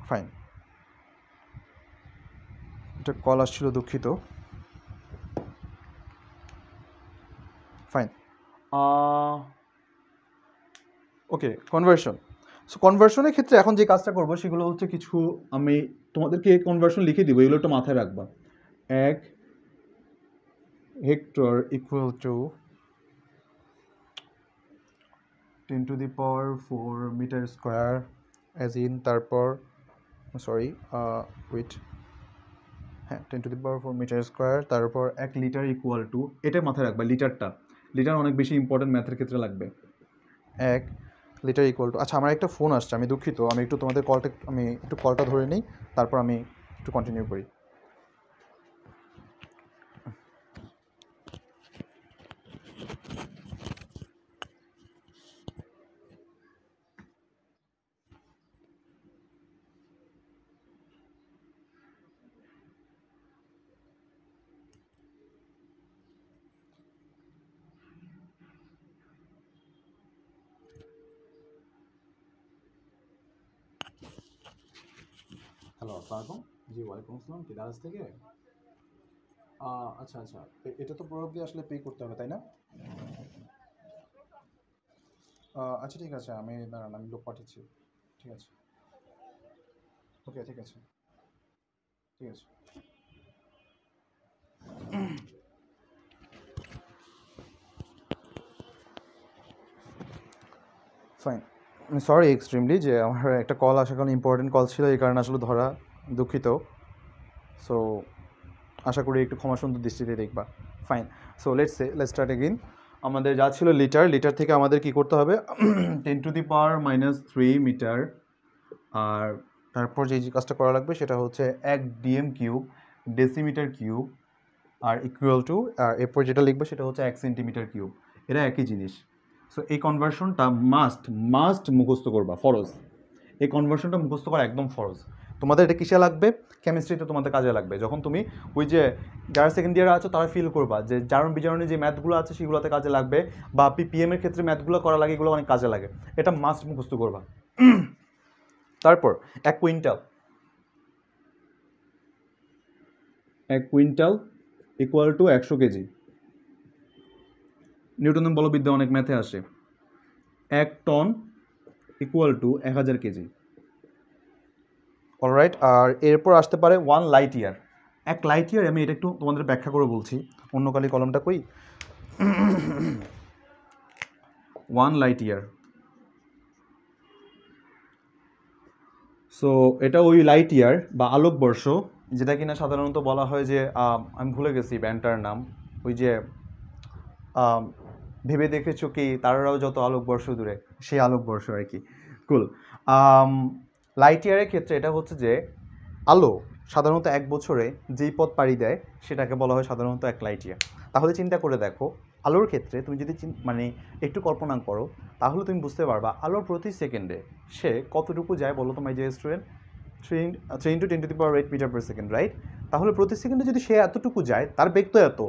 ফাইন এটা কল আসছিল দুঃখিত ফাইন ওকে কনভার্সন সো কনভার্সনের ক্ষেত্রে এখন যে কাজটা করবো সেগুলো হচ্ছে কিছু আমি তোমাদেরকে কনভার্সন লিখে দিব এগুলো একটু মাথায় রাখবা এক hectare equal to ten to the power four metre square as in তারপর সরি উইথ uh, হ্যাঁ ten to the power four metre square তারপর এক লিটার ইকুয়াল টু এটা মাথায় রাখবে লিটারটা লিটার অনেক বেশি ইম্পর্টেন্ট ম্যাথের ক্ষেত্রে লাগবে এক লিটার ইকুয়াল টু আচ্ছা আমার একটা ফোন আসছে আমি দুঃখিত আমি একটু তোমাদের কলটা আমি একটু কলটা ধরে নিই তারপর আমি একটু কন্টিনিউ করি আসলাম কি দারাজ থেকে uh, আচ্ছা আচ্ছা এটা তো প্রভাবলি আসলে পে করতে হবে তাই না uh, আচ্ছা ঠিক আছে আমি দাঁড়ান আমি লোক পাঠিয়েছি ঠিক আছে ওকে ঠিক আছে ঠিক আছে ফাইন সরি এক্সট্রিমলি যে আমার একটা কল আসার কারণে ইম্পর্টেন্ট কল ছিল এই কারণে আসলে ধরা দুঃখিত সো আশা করি একটু ক্ষমা সুন্দর দৃষ্টিতে দেখবা fine so let's let's start again আমাদের যা ছিল লিটার লিটার থেকে আমাদের কি করতে হবে ten to the power minus three metre আর তারপর যে কাজটা করা লাগবে সেটা হচ্ছে এক ডিএম কিউব ডেসিমিটার কিউব আর ইকুয়াল টু আর এরপর যেটা লিখবে সেটা হচ্ছে এক সেন্টিমিটার কিউব এটা একই জিনিস সো এই কনভার্সনটা মাস্ট মাস্ট মুখস্থ করবা ফরজ এই কনভার্সনটা মুখস্থ করা একদম ফরজ তোমাদের এটা কিসে লাগবে কেমিস্ট্রিতে তোমাদের কাজে লাগবে যখন তুমি ওই যে যারা সেকেন্ড ইয়ারে আছো তারা ফিল করবা যে জারণ বিজারণে যে ম্যাথগুলো আছে সেগুলোতে কাজে লাগবে বা পি এমের ক্ষেত্রে ম্যাথগুলো করা লাগে এগুলো অনেক কাজে লাগে এটা মাস্ট মুখস্থ করবা তারপর এক কুইন্টাল এক কুইন্টাল ইকুয়াল টু একশো কেজি নিউটনের বলবিদ্যা অনেক ম্যাথে আসে এক টন ইকুয়াল টু এক হাজার কেজি অলরাইট আর এরপর আসতে পারে ওয়ান লাইট ইয়ার এক লাইট ইয়ার আমি এটা একটু তোমাদের ব্যাখ্যা করে বলছি অন্য কালি কলমটা কই ওয়ান লাইট ইয়ার সো এটা ওই লাইট ইয়ার বা আলোকবর্ষ যেটা কিনা সাধারণত বলা হয় যে আমি ভুলে গেছি ব্যান্ডটার নাম ওই যে ভেবে দেখেছো কি তারাও যত আলোকবর্ষ দূরে সেই আলোকবর্ষ আর কি কুল লাইট ইয়ারের ক্ষেত্রে এটা হচ্ছে যে আলো সাধারণত এক বছরে যেই পথ পাড়ি দেয় সেটাকে বলা হয় সাধারণত এক লাইট ইয়ার তাহলে চিন্তা করে দেখো আলোর ক্ষেত্রে তুমি যদি মানে একটু কল্পনা করো তাহলে তুমি বুঝতে পারবা আলোর প্রতি সেকেন্ডে সে কতটুকু যায় বলো তোমার যে student three three into ten to the power eight metre per second right তাহলে প্রতি সেকেন্ডে যদি সে এতটুকু যায় তার বেগ তো এত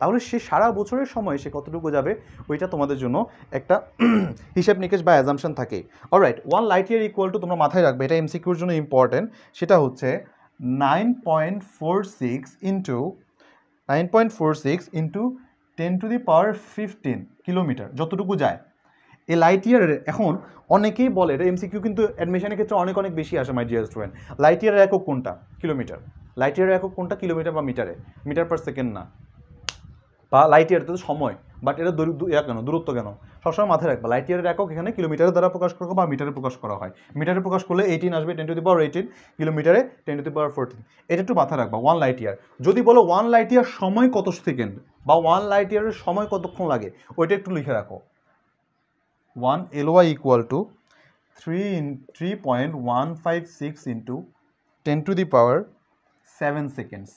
তাহলে সে সারা বছরের সময় সে কতটুকু যাবে ওইটা তোমাদের জন্য একটা হিসাব নিকেশ বা অ্যাজামশন থাকে right one light year equal to তোমরা মাথায় রাখবে এটা এমসিকিউর জন্য ইম্পর্টেন্ট সেটা হচ্ছে nine point four six into nine point four six into ten to the power fifteen kilometre যতটুকু যায় এই লাইট ইয়ারের এখন অনেকেই বলে এটা এমসিকিউ কিন্তু অ্যাডমিশনের ক্ষেত্রে অনেক অনেক বেশি আসে মাই ডিয়ার স্টুডেন্ট লাইট ইয়ারের একক কোনটা কিলোমিটার লাইট ইয়ারের একক কোনটা কিলোমিটার বা মিটারে মিটার পার সেকেন্ড না বা লাইট ইয়ার সময় বাট এটা ইয়া কেন দূরত্ব কেন সবসময় মাথায় রাখবা লাইট ইয়ারের একক এখানে কিলোমিটারের দ্বারা প্রকাশ করা বা মিটারে প্রকাশ করা হয় মিটারে প্রকাশ করলে এইটিন আসবে ten to the power eighteen কিলোমিটারে ten to the power fourteen এটা একটু মাথায় রাখবা ওয়ান লাইট ইয়ার যদি বলো ওয়ান লাইট ইয়ার সময় কত সেকেন্ড বা ওয়ান লাইট ইয়ারের সময় কতক্ষণ লাগে ওইটা একটু লিখে রাখো one L Y equal to three in three point one five six into ten to the power seven seconds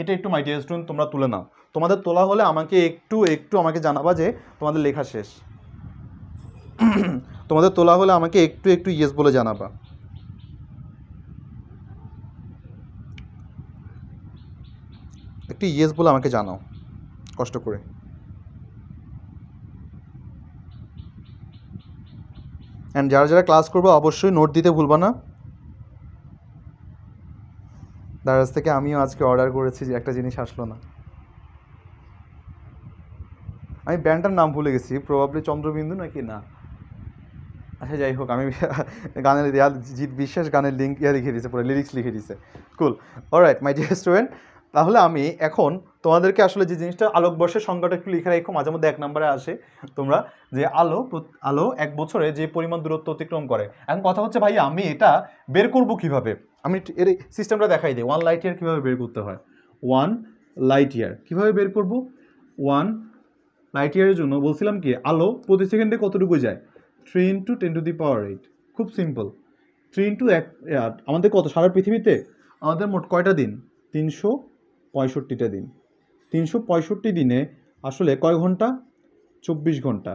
এটা একটু মাইডিয়া স্টুডেন্ট তোমরা তুলে নাও তোমাদের তোলা হলে আমাকে একটু একটু আমাকে জানাবা যে তোমাদের লেখা শেষ তোমাদের তোলা হলে আমাকে একটু একটু ইয়েস বলে জানাবা একটু ইয়েস বলে আমাকে জানাও কষ্ট করে অ্যান্ড যারা যারা ক্লাস করবো অবশ্যই নোট দিতে ভুলবা না দারাজ থেকে আমিও আজকে অর্ডার করেছি যে একটা জিনিস আসলো না আমি ব্যান্ডটার নাম ভুলে গেছি প্রভাবলি চন্দ্রবিন্দু নাকি না আচ্ছা যাই হোক আমি গানের রিয়াল জিৎ বিশ্বাস গানের লিঙ্ক ইয়ে লিখে দিয়েছে পুরো লিরিক্স লিখে দিয়েছে cool right my dear student তাহলে আমি এখন তোমাদেরকে আসলে যে জিনিসটা আলোকবর্ষের সংজ্ঞাটা একটু লিখে রাখো মাঝে মধ্যে এক নম্বরে আসে তোমরা যে আলো আলো এক বছরে যে পরিমাণ দূরত্ব অতিক্রম করে এখন কথা হচ্ছে ভাই আমি এটা বের করব কিভাবে আমি এর সিস্টেমটা দেখাই দিই ওয়ান লাইট ইয়ার কীভাবে বের করতে হয় ওয়ান লাইট ইয়ার কীভাবে বের করব ওয়ান লাইট ইয়ারের জন্য বলছিলাম কি আলো প্রতি সেকেন্ডে কতটুকু যায় three into ten to the power eight খুব সিম্পল থ্রি ইন্টু এক আমাদের কত সারা পৃথিবীতে আমাদের মোট কয়টা দিন তিনশো পঁয়ষট্টিটা দিন তিনশো পঁয়ষট্টি দিনে আসলে কয় ঘন্টা চব্বিশ ঘন্টা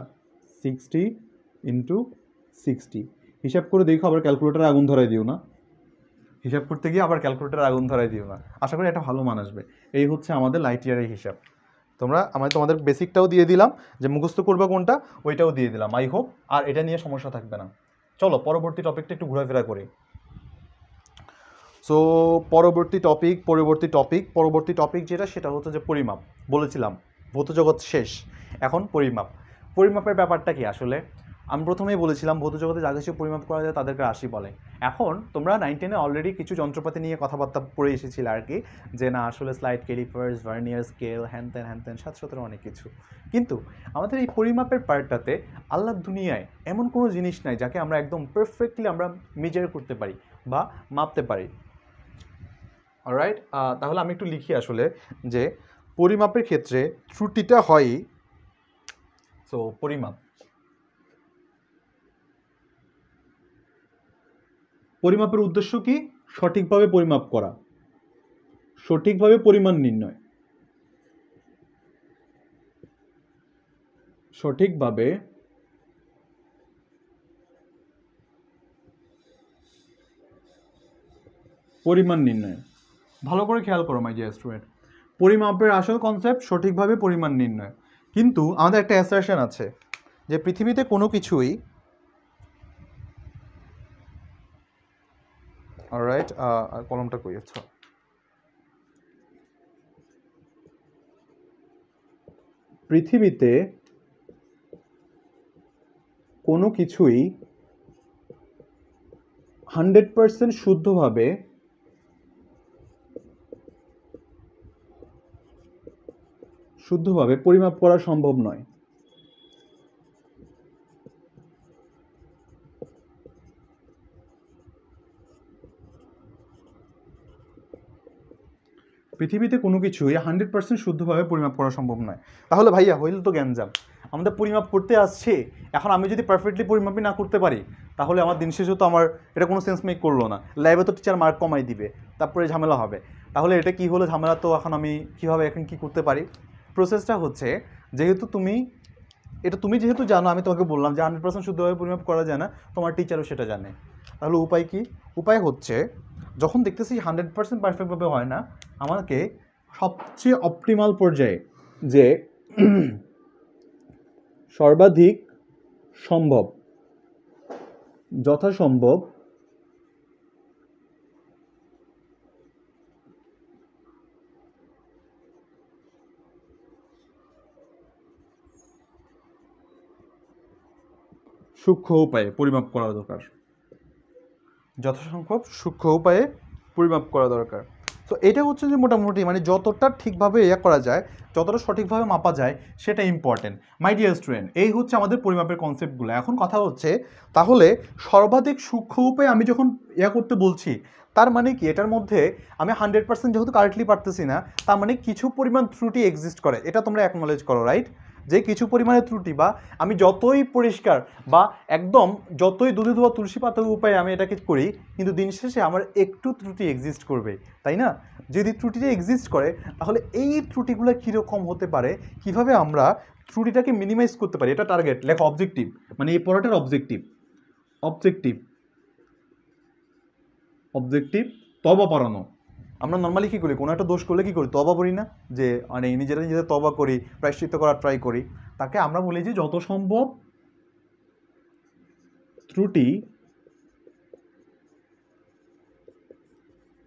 সিক্সটি ইন্টু সিক্সটি হিসাব করে দেখো আবার ক্যালকুলেটার আগুন ধরাই দিও না হিসাব করতে গিয়ে আবার ক্যালকুলেটার আগুন ধরাই দিও না আশা করি একটা ভালো মান আসবে এই হচ্ছে আমাদের লাইট ইয়ারের হিসাব তোমরা আমি তোমাদের বেসিকটাও দিয়ে দিলাম যে মুখস্থ করবে কোনটা ওইটাও দিয়ে দিলাম আই হোপ আর এটা নিয়ে সমস্যা থাকবে না চলো পরবর্তী টপিকটা একটু ঘোরাফেরা করি সো পরবর্তী টপিক পরবর্তী টপিক পরবর্তী টপিক যেটা সেটা হচ্ছে যে পরিমাপ বলেছিলাম জগৎ শেষ এখন পরিমাপ পরিমাপের ব্যাপারটা কি আসলে আমি প্রথমেই বলেছিলাম ভৌত জগতে যা কিছু পরিমাপ করা যায় তাদেরকে রাশি বলে এখন তোমরা নাইন টেনে অলরেডি কিছু যন্ত্রপাতি নিয়ে কথাবার্তা পড়ে এসেছিল আর কি যে না আসলে স্লাইড ক্যালিপার্স ভার্নিয়ার স্কেল হ্যানত্যান হ্যানত্যান সাত সতেরো অনেক কিছু কিন্তু আমাদের এই পরিমাপের পার্টটাতে আল্লাহ দুনিয়ায় এমন কোনো জিনিস নাই যাকে আমরা একদম পারফেক্টলি আমরা মেজার করতে পারি বা মাপতে পারি রাইট তাহলে আমি একটু লিখি আসলে যে পরিমাপের ক্ষেত্রে ত্রুটিটা হয়ই সো পরিমাপ পরিমাপের উদ্দেশ্য কি সঠিকভাবে পরিমাপ করা সঠিকভাবে পরিমাণ নির্ণয় সঠিকভাবে পরিমাণ নির্ণয় ভালো করে খেয়াল করো মাই ডিয়ার স্টুডেন্ট পরিমাপের আসল কনসেপ্ট সঠিকভাবে পরিমাণ নির্ণয় কিন্তু আমাদের একটা অ্যাসারেশন আছে যে পৃথিবীতে কোনো কিছুই রাইট uh, আর কলমটা কই আচ্ছা পৃথিবীতে কোনো কিছুই হান্ড্রেড পারসেন্ট শুদ্ধভাবে শুদ্ধভাবে পরিমাপ করা সম্ভব নয় পৃথিবীতে কোনো কিছুই হান্ড্রেড পার্সেন্ট শুদ্ধভাবে পরিমাপ করা সম্ভব নয় তাহলে ভাইয়া হইল তো গ্যাঞ্জাম আমাদের পরিমাপ করতে আসছে এখন আমি যদি পারফেক্টলি পরিমাপই না করতে পারি তাহলে আমার দিন শেষে তো আমার এটা কোনো সেন্স মেক করলো না লাইভে তো টিচার মার্ক কমাই দিবে তারপরে ঝামেলা হবে তাহলে এটা কি হলো ঝামেলা তো এখন আমি কীভাবে এখন কি করতে পারি প্রসেসটা হচ্ছে যেহেতু তুমি এটা তুমি যেহেতু জানো আমি তোমাকে বললাম যে হান্ড্রেড পার্সেন্ট শুদ্ধভাবে পরিমাপ করা যায় না তোমার টিচারও সেটা জানে তাহলে উপায় কি উপায় হচ্ছে যখন দেখতেছি হান্ড্রেড পার্সেন্ট পারফেক্টভাবে হয় না আমাকে সবচেয়ে অপটিমাল পর্যায়ে যে সর্বাধিক সম্ভব যথাসম্ভব সূক্ষ্ম উপায়ে পরিমাপ করা দরকার যথাসংখ্যক সূক্ষ্ম উপায়ে পরিমাপ করা দরকার তো এটা হচ্ছে যে মোটামুটি মানে যতটা ঠিকভাবে ইয়ে করা যায় যতটা সঠিকভাবে মাপা যায় সেটা ইম্পর্টেন্ট মাই ডিয়ার স্টুডেন্ট এই হচ্ছে আমাদের পরিমাপের কনসেপ্টগুলো এখন কথা হচ্ছে তাহলে সর্বাধিক সূক্ষ্ম উপায়ে আমি যখন ইয়া করতে বলছি তার মানে কি এটার মধ্যে আমি হান্ড্রেড পার্সেন্ট যেহেতু কারেক্টলি পারতেছি না তার মানে কিছু পরিমাণ ত্রুটি এক্সিস্ট করে এটা তোমরা অ্যাকনোলেজ করো রাইট যে কিছু পরিমাণে ত্রুটি বা আমি যতই পরিষ্কার বা একদম যতই দুধে ধোয়া তুলসী পাতার উপায়ে আমি এটাকে করি কিন্তু দিন শেষে আমার একটু ত্রুটি এক্সিস্ট করবে তাই না যদি ত্রুটিটা এক্সিস্ট করে তাহলে এই ত্রুটিগুলো কীরকম হতে পারে কিভাবে আমরা ত্রুটিটাকে মিনিমাইজ করতে পারি এটা টার্গেট লেখা অবজেক্টিভ মানে এই পড়াটার অবজেক্টিভ অবজেক্টিভ অবজেক্টিভ তব পড়ানো আমরা নর্মালি কী করি কোনো একটা দোষ করলে কী করি তবা করি না যে মানে নিজেরা নিজেদের তবা করি প্রায়শ্চিত্ত করার ট্রাই করি তাকে আমরা বলি যে যত সম্ভব ত্রুটি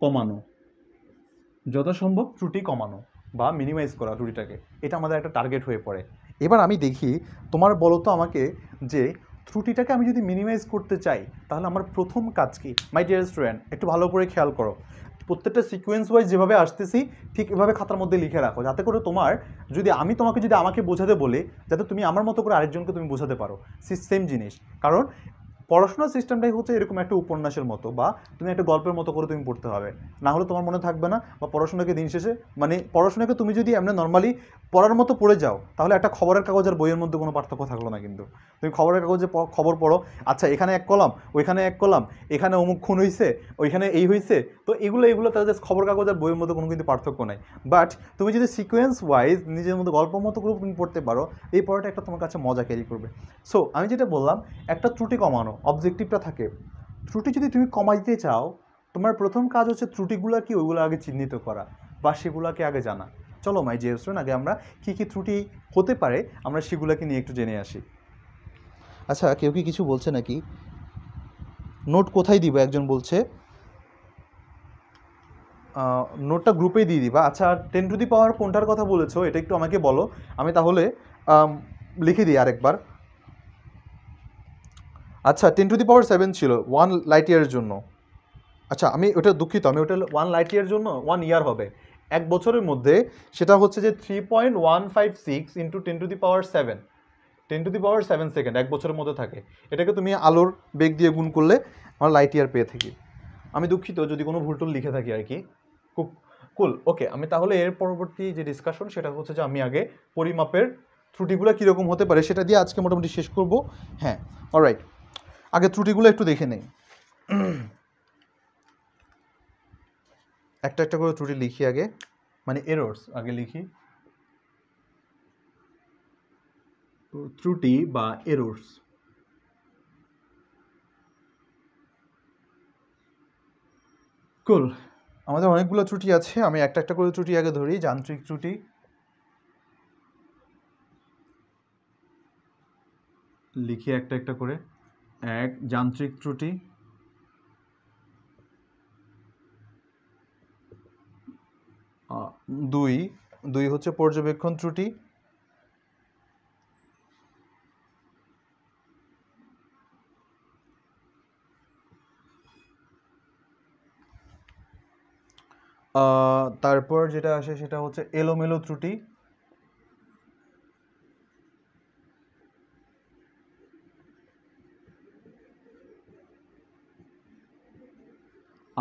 কমানো যত সম্ভব ত্রুটি কমানো বা মিনিমাইজ করা ত্রুটিটাকে এটা আমাদের একটা টার্গেট হয়ে পড়ে এবার আমি দেখি তোমার বলো তো আমাকে যে ত্রুটিটাকে আমি যদি মিনিমাইজ করতে চাই তাহলে আমার প্রথম কাজ কি মাই ডিয়ার স্টুডেন্ট একটু ভালো করে খেয়াল করো প্রত্যেকটা সিকোয়েন্স ওয়াইজ যেভাবে আসতেছি ঠিক এভাবে খাতার মধ্যে লিখে রাখো যাতে করে তোমার যদি আমি তোমাকে যদি আমাকে বোঝাতে বলি যাতে তুমি আমার মতো করে আরেকজনকে তুমি বোঝাতে পারো সেম জিনিস কারণ পড়াশোনার সিস্টেমটাই হচ্ছে এরকম একটা উপন্যাসের মতো বা তুমি একটা গল্পের মতো করে তুমি পড়তে হবে না হলে তোমার মনে থাকবে না বা পড়াশোনাকে দিন শেষে মানে পড়াশোনাকে তুমি যদি এমনি নর্মালি পড়ার মতো পড়ে যাও তাহলে একটা খবরের কাগজ আর বইয়ের মধ্যে কোনো পার্থক্য থাকলো না কিন্তু তুমি খবরের কাগজে খবর পড়ো আচ্ছা এখানে এক কলাম ওইখানে এক কলাম এখানে অমুক খুন হয়েছে ওইখানে এই হয়েছে তো এগুলো এগুলো তার জাস্ট খবর কাগজ আর বইয়ের মধ্যে কোনো কিন্তু পার্থক্য নাই বাট তুমি যদি সিকোয়েন্স ওয়াইজ নিজের মধ্যে গল্প মতো করে তুমি পড়তে পারো এই পড়াটা একটা তোমার কাছে মজা ক্যারি করবে সো আমি যেটা বললাম একটা ত্রুটি কমানো অবজেক্টিভটা থাকে ত্রুটি যদি তুমি কমাইতে চাও তোমার প্রথম কাজ হচ্ছে ত্রুটিগুলো কি ওইগুলো আগে চিহ্নিত করা বা সেগুলোকে আগে জানা চলো মাই যে আগে আমরা কী কী ত্রুটি হতে পারে আমরা সেগুলোকে নিয়ে একটু জেনে আসি আচ্ছা কেউ কি কিছু বলছে নাকি নোট কোথায় দিব একজন বলছে নোটটা গ্রুপেই দিয়ে দিবা আচ্ছা টেন টু দি পাওয়ার কোনটার কথা বলেছো এটা একটু আমাকে বলো আমি তাহলে লিখে দিই আরেকবার আচ্ছা ten to the power seven ছিল ওয়ান লাইট ইয়ারের জন্য আচ্ছা আমি ওটা দুঃখিত আমি ওটা ওয়ান লাইট ইয়ার জন্য ওয়ান ইয়ার হবে এক বছরের মধ্যে সেটা হচ্ছে যে three point one five six into ten to the power seven ten to the power seven second এক বছরের মধ্যে থাকে এটাকে তুমি আলোর বেগ দিয়ে গুণ করলে আমার লাইট ইয়ার পেয়ে থাকি আমি দুঃখিত যদি কোনো ভুলটুল লিখে থাকি আর কি খুব কুল ওকে আমি তাহলে এর পরবর্তী যে ডিসকাশন সেটা হচ্ছে যে আমি আগে পরিমাপের ত্রুটিগুলো কীরকম হতে পারে সেটা দিয়ে আজকে মোটামুটি শেষ করব হ্যাঁ অলরাইট আগে ত্রুটিগুলো একটু দেখে নেই একটা একটা করে ত্রুটি লিখি আগে মানে এরোর্স আগে লিখি ত্রুটি বা এরোর্স কুল আমাদের অনেকগুলো ত্রুটি আছে আমি একটা একটা করে ত্রুটি আগে ধরি যান্ত্রিক ত্রুটি লিখি একটা একটা করে এক যান্ত্রিক ত্রুটি দুই দুই হচ্ছে পর্যবেক্ষণ ত্রুটি তারপর যেটা আসে সেটা হচ্ছে এলোমেলো ত্রুটি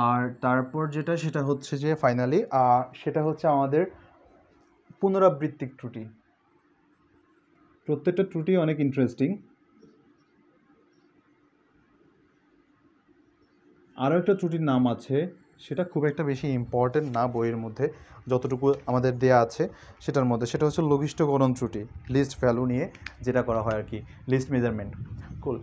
আর তারপর যেটা সেটা হচ্ছে যে ফাইনালি সেটা হচ্ছে আমাদের পুনরাবৃত্তিক ত্রুটি প্রত্যেকটা ত্রুটি অনেক ইন্টারেস্টিং আরও একটা ত্রুটির নাম আছে সেটা খুব একটা বেশি ইম্পর্টেন্ট না বইয়ের মধ্যে যতটুকু আমাদের দেয়া আছে সেটার মধ্যে সেটা হচ্ছে লঘিষ্ঠকরণ ত্রুটি লিস্ট ভ্যালু নিয়ে যেটা করা হয় আর কি লিস্ট মেজারমেন্ট কুল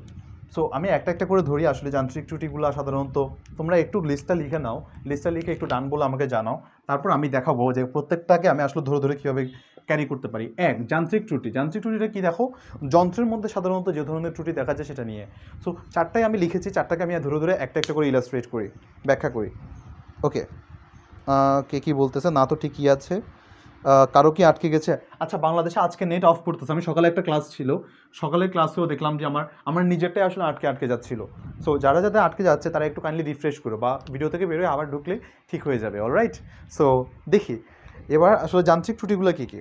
সো আমি একটা একটা করে ধরি আসলে যান্ত্রিক ত্রুটিগুলো সাধারণত তোমরা একটু লিস্টটা লিখে নাও লিস্টটা লিখে একটু ডান বলে আমাকে জানাও তারপর আমি দেখাবো যে প্রত্যেকটাকে আমি আসলে ধরে ধরে কীভাবে ক্যারি করতে পারি এক যান্ত্রিক ত্রুটি যান্ত্রিক ত্রুটিটা কী দেখো যন্ত্রের মধ্যে সাধারণত যে ধরনের ত্রুটি দেখা যায় সেটা নিয়ে সো চারটায় আমি লিখেছি চারটাকে আমি ধরে ধরে একটা একটা করে ইলাস্ট্রেট করি ব্যাখ্যা করি ওকে কে কী বলতেছে না তো ঠিকই আছে কারো কি আটকে গেছে আচ্ছা বাংলাদেশে আজকে নেট অফ করতেছে আমি সকালে একটা ক্লাস ছিল সকালের ক্লাসেও দেখলাম যে আমার আমার নিজেরটাই আসলে আটকে আটকে যাচ্ছিল সো যারা যাদের আটকে যাচ্ছে তারা একটু কাইন্ডলি রিফ্রেশ করো বা ভিডিও থেকে বেরোয় আবার ঢুকলে ঠিক হয়ে যাবে অলরাইট সো দেখি এবার আসলে যান্ত্রিক ত্রুটিগুলো কী কী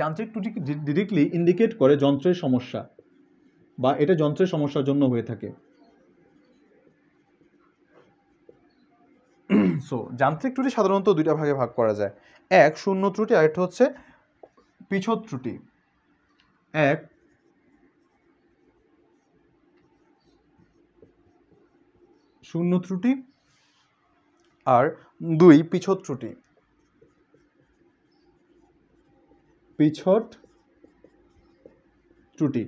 যান্ত্রিক ত্রুটি ডিরেক্টলি ইন্ডিকেট করে যন্ত্রের সমস্যা বা এটা যন্ত্রের সমস্যার জন্য হয়ে থাকে সো যান্ত্রিক ত্রুটি সাধারণত দুইটা ভাগে ভাগ করা যায় এক শূন্য ত্রুটি আরেকটা হচ্ছে পিছর ত্রুটি এক শূন্য ত্রুটি আর দুই পিছত ত্রুটি পিছট ত্রুটি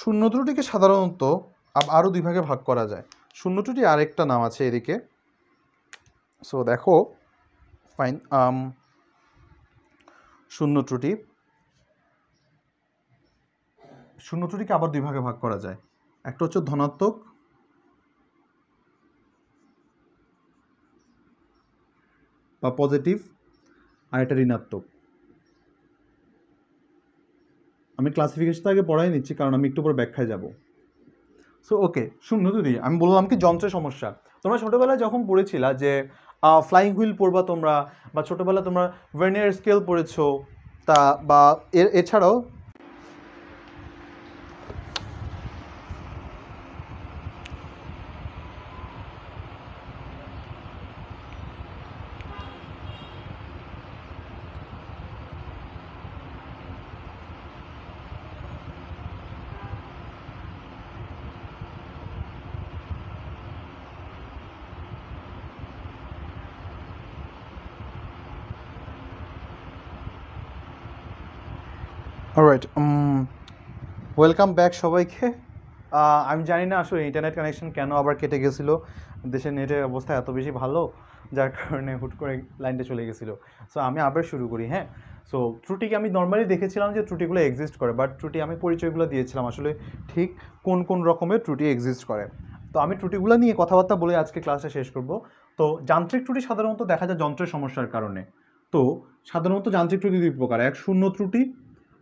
শূন্য ত্রুটিকে সাধারণত আরও দুই ভাগে ভাগ করা যায় শূন্য ত্রুটি আরেকটা নাম আছে এদিকে সো দেখো ফাইন শূন্য ত্রুটি শূন্য ত্রুটিকে আবার দুই ভাগে ভাগ করা যায় একটা হচ্ছে ধনাত্মক বা পজিটিভ আর এটা ঋণাত্মক আমি ক্লাসিফিকেশনটা আগে পড়াই নিচ্ছি কারণ আমি একটু পর ব্যাখ্যায় যাব সো ওকে শূন্য ত্রুটি আমি বললাম কি যন্ত্রের সমস্যা তোমরা ছোটোবেলায় যখন পড়েছিলা যে ফ্লাইং হুইল পড়বা তোমরা বা ছোটোবেলা তোমরা ভেনিয়ার স্কেল পড়েছো তা বা এছাড়াও অলরাইট ওয়েলকাম ব্যাক সবাইকে আমি জানি না আসলে ইন্টারনেট কানেকশন কেন আবার কেটে গেছিলো দেশের নেটের অবস্থা এত বেশি ভালো যার কারণে হুট করে লাইনটা চলে গেছিলো সো আমি আবার শুরু করি হ্যাঁ সো ত্রুটিকে আমি নর্মালি দেখেছিলাম যে ত্রুটিগুলো এক্সিস্ট করে বাট ত্রুটি আমি পরিচয়গুলো দিয়েছিলাম আসলে ঠিক কোন কোন রকমের ত্রুটি এক্সিস্ট করে তো আমি ত্রুটিগুলো নিয়ে কথাবার্তা বলে আজকে ক্লাসটা শেষ করব তো যান্ত্রিক ত্রুটি সাধারণত দেখা যায় যন্ত্রের সমস্যার কারণে তো সাধারণত যান্ত্রিক ত্রুটি দুই প্রকার এক শূন্য ত্রুটি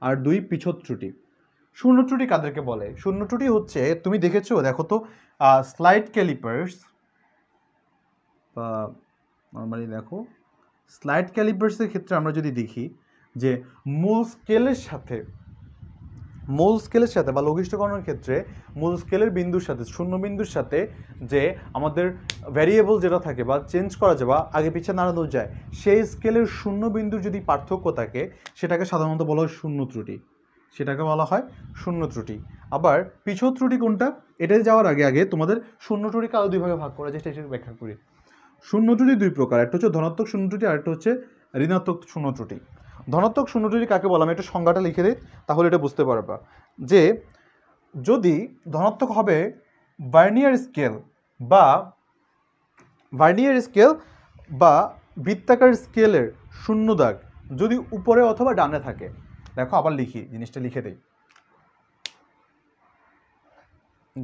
আর দুই পিছত ত্রুটি শূন্য ত্রুটি কাদেরকে বলে শূন্য ত্রুটি হচ্ছে তুমি দেখেছো দেখো তো স্লাইড ক্যালিপার্স বা নর্মালি দেখো স্লাইড ক্যালিপার্সের ক্ষেত্রে আমরা যদি দেখি যে মূল স্কেলের সাথে মূল স্কেলের সাথে বা লঘিষ্ঠকরণের ক্ষেত্রে মূল স্কেলের বিন্দুর সাথে শূন্য বিন্দুর সাথে যে আমাদের ভ্যারিয়েবল যেটা থাকে বা চেঞ্জ করা যায় বা আগে পিছিয়ে নাড়ানো যায় সেই স্কেলের শূন্য বিন্দুর যদি পার্থক্য থাকে সেটাকে সাধারণত বলা হয় শূন্য ত্রুটি সেটাকে বলা হয় শূন্য ত্রুটি আবার পিছর ত্রুটি কোনটা এটাই যাওয়ার আগে আগে তোমাদের শূন্য ত্রুটিকে আরও দুই ভাগে ভাগ করা যায় সেটা ব্যাখ্যা করি শূন্য ত্রুটি দুই প্রকার একটা হচ্ছে ধনাত্মক শূন্য ত্রুটি আর একটা হচ্ছে ঋণাত্মক শূন্য ত্রুটি ধনাত্মক শূন্য যদি কাকে বলা আমি একটু সংজ্ঞাটা লিখে দিই তাহলে এটা বুঝতে পারবা যে যদি ধনাত্মক হবে ভার্নিয়ার স্কেল বা ভার্নিয়ার স্কেল বা বৃত্তাকার স্কেলের শূন্য দাগ যদি উপরে অথবা ডানে থাকে দেখো আবার লিখি জিনিসটা লিখে দিই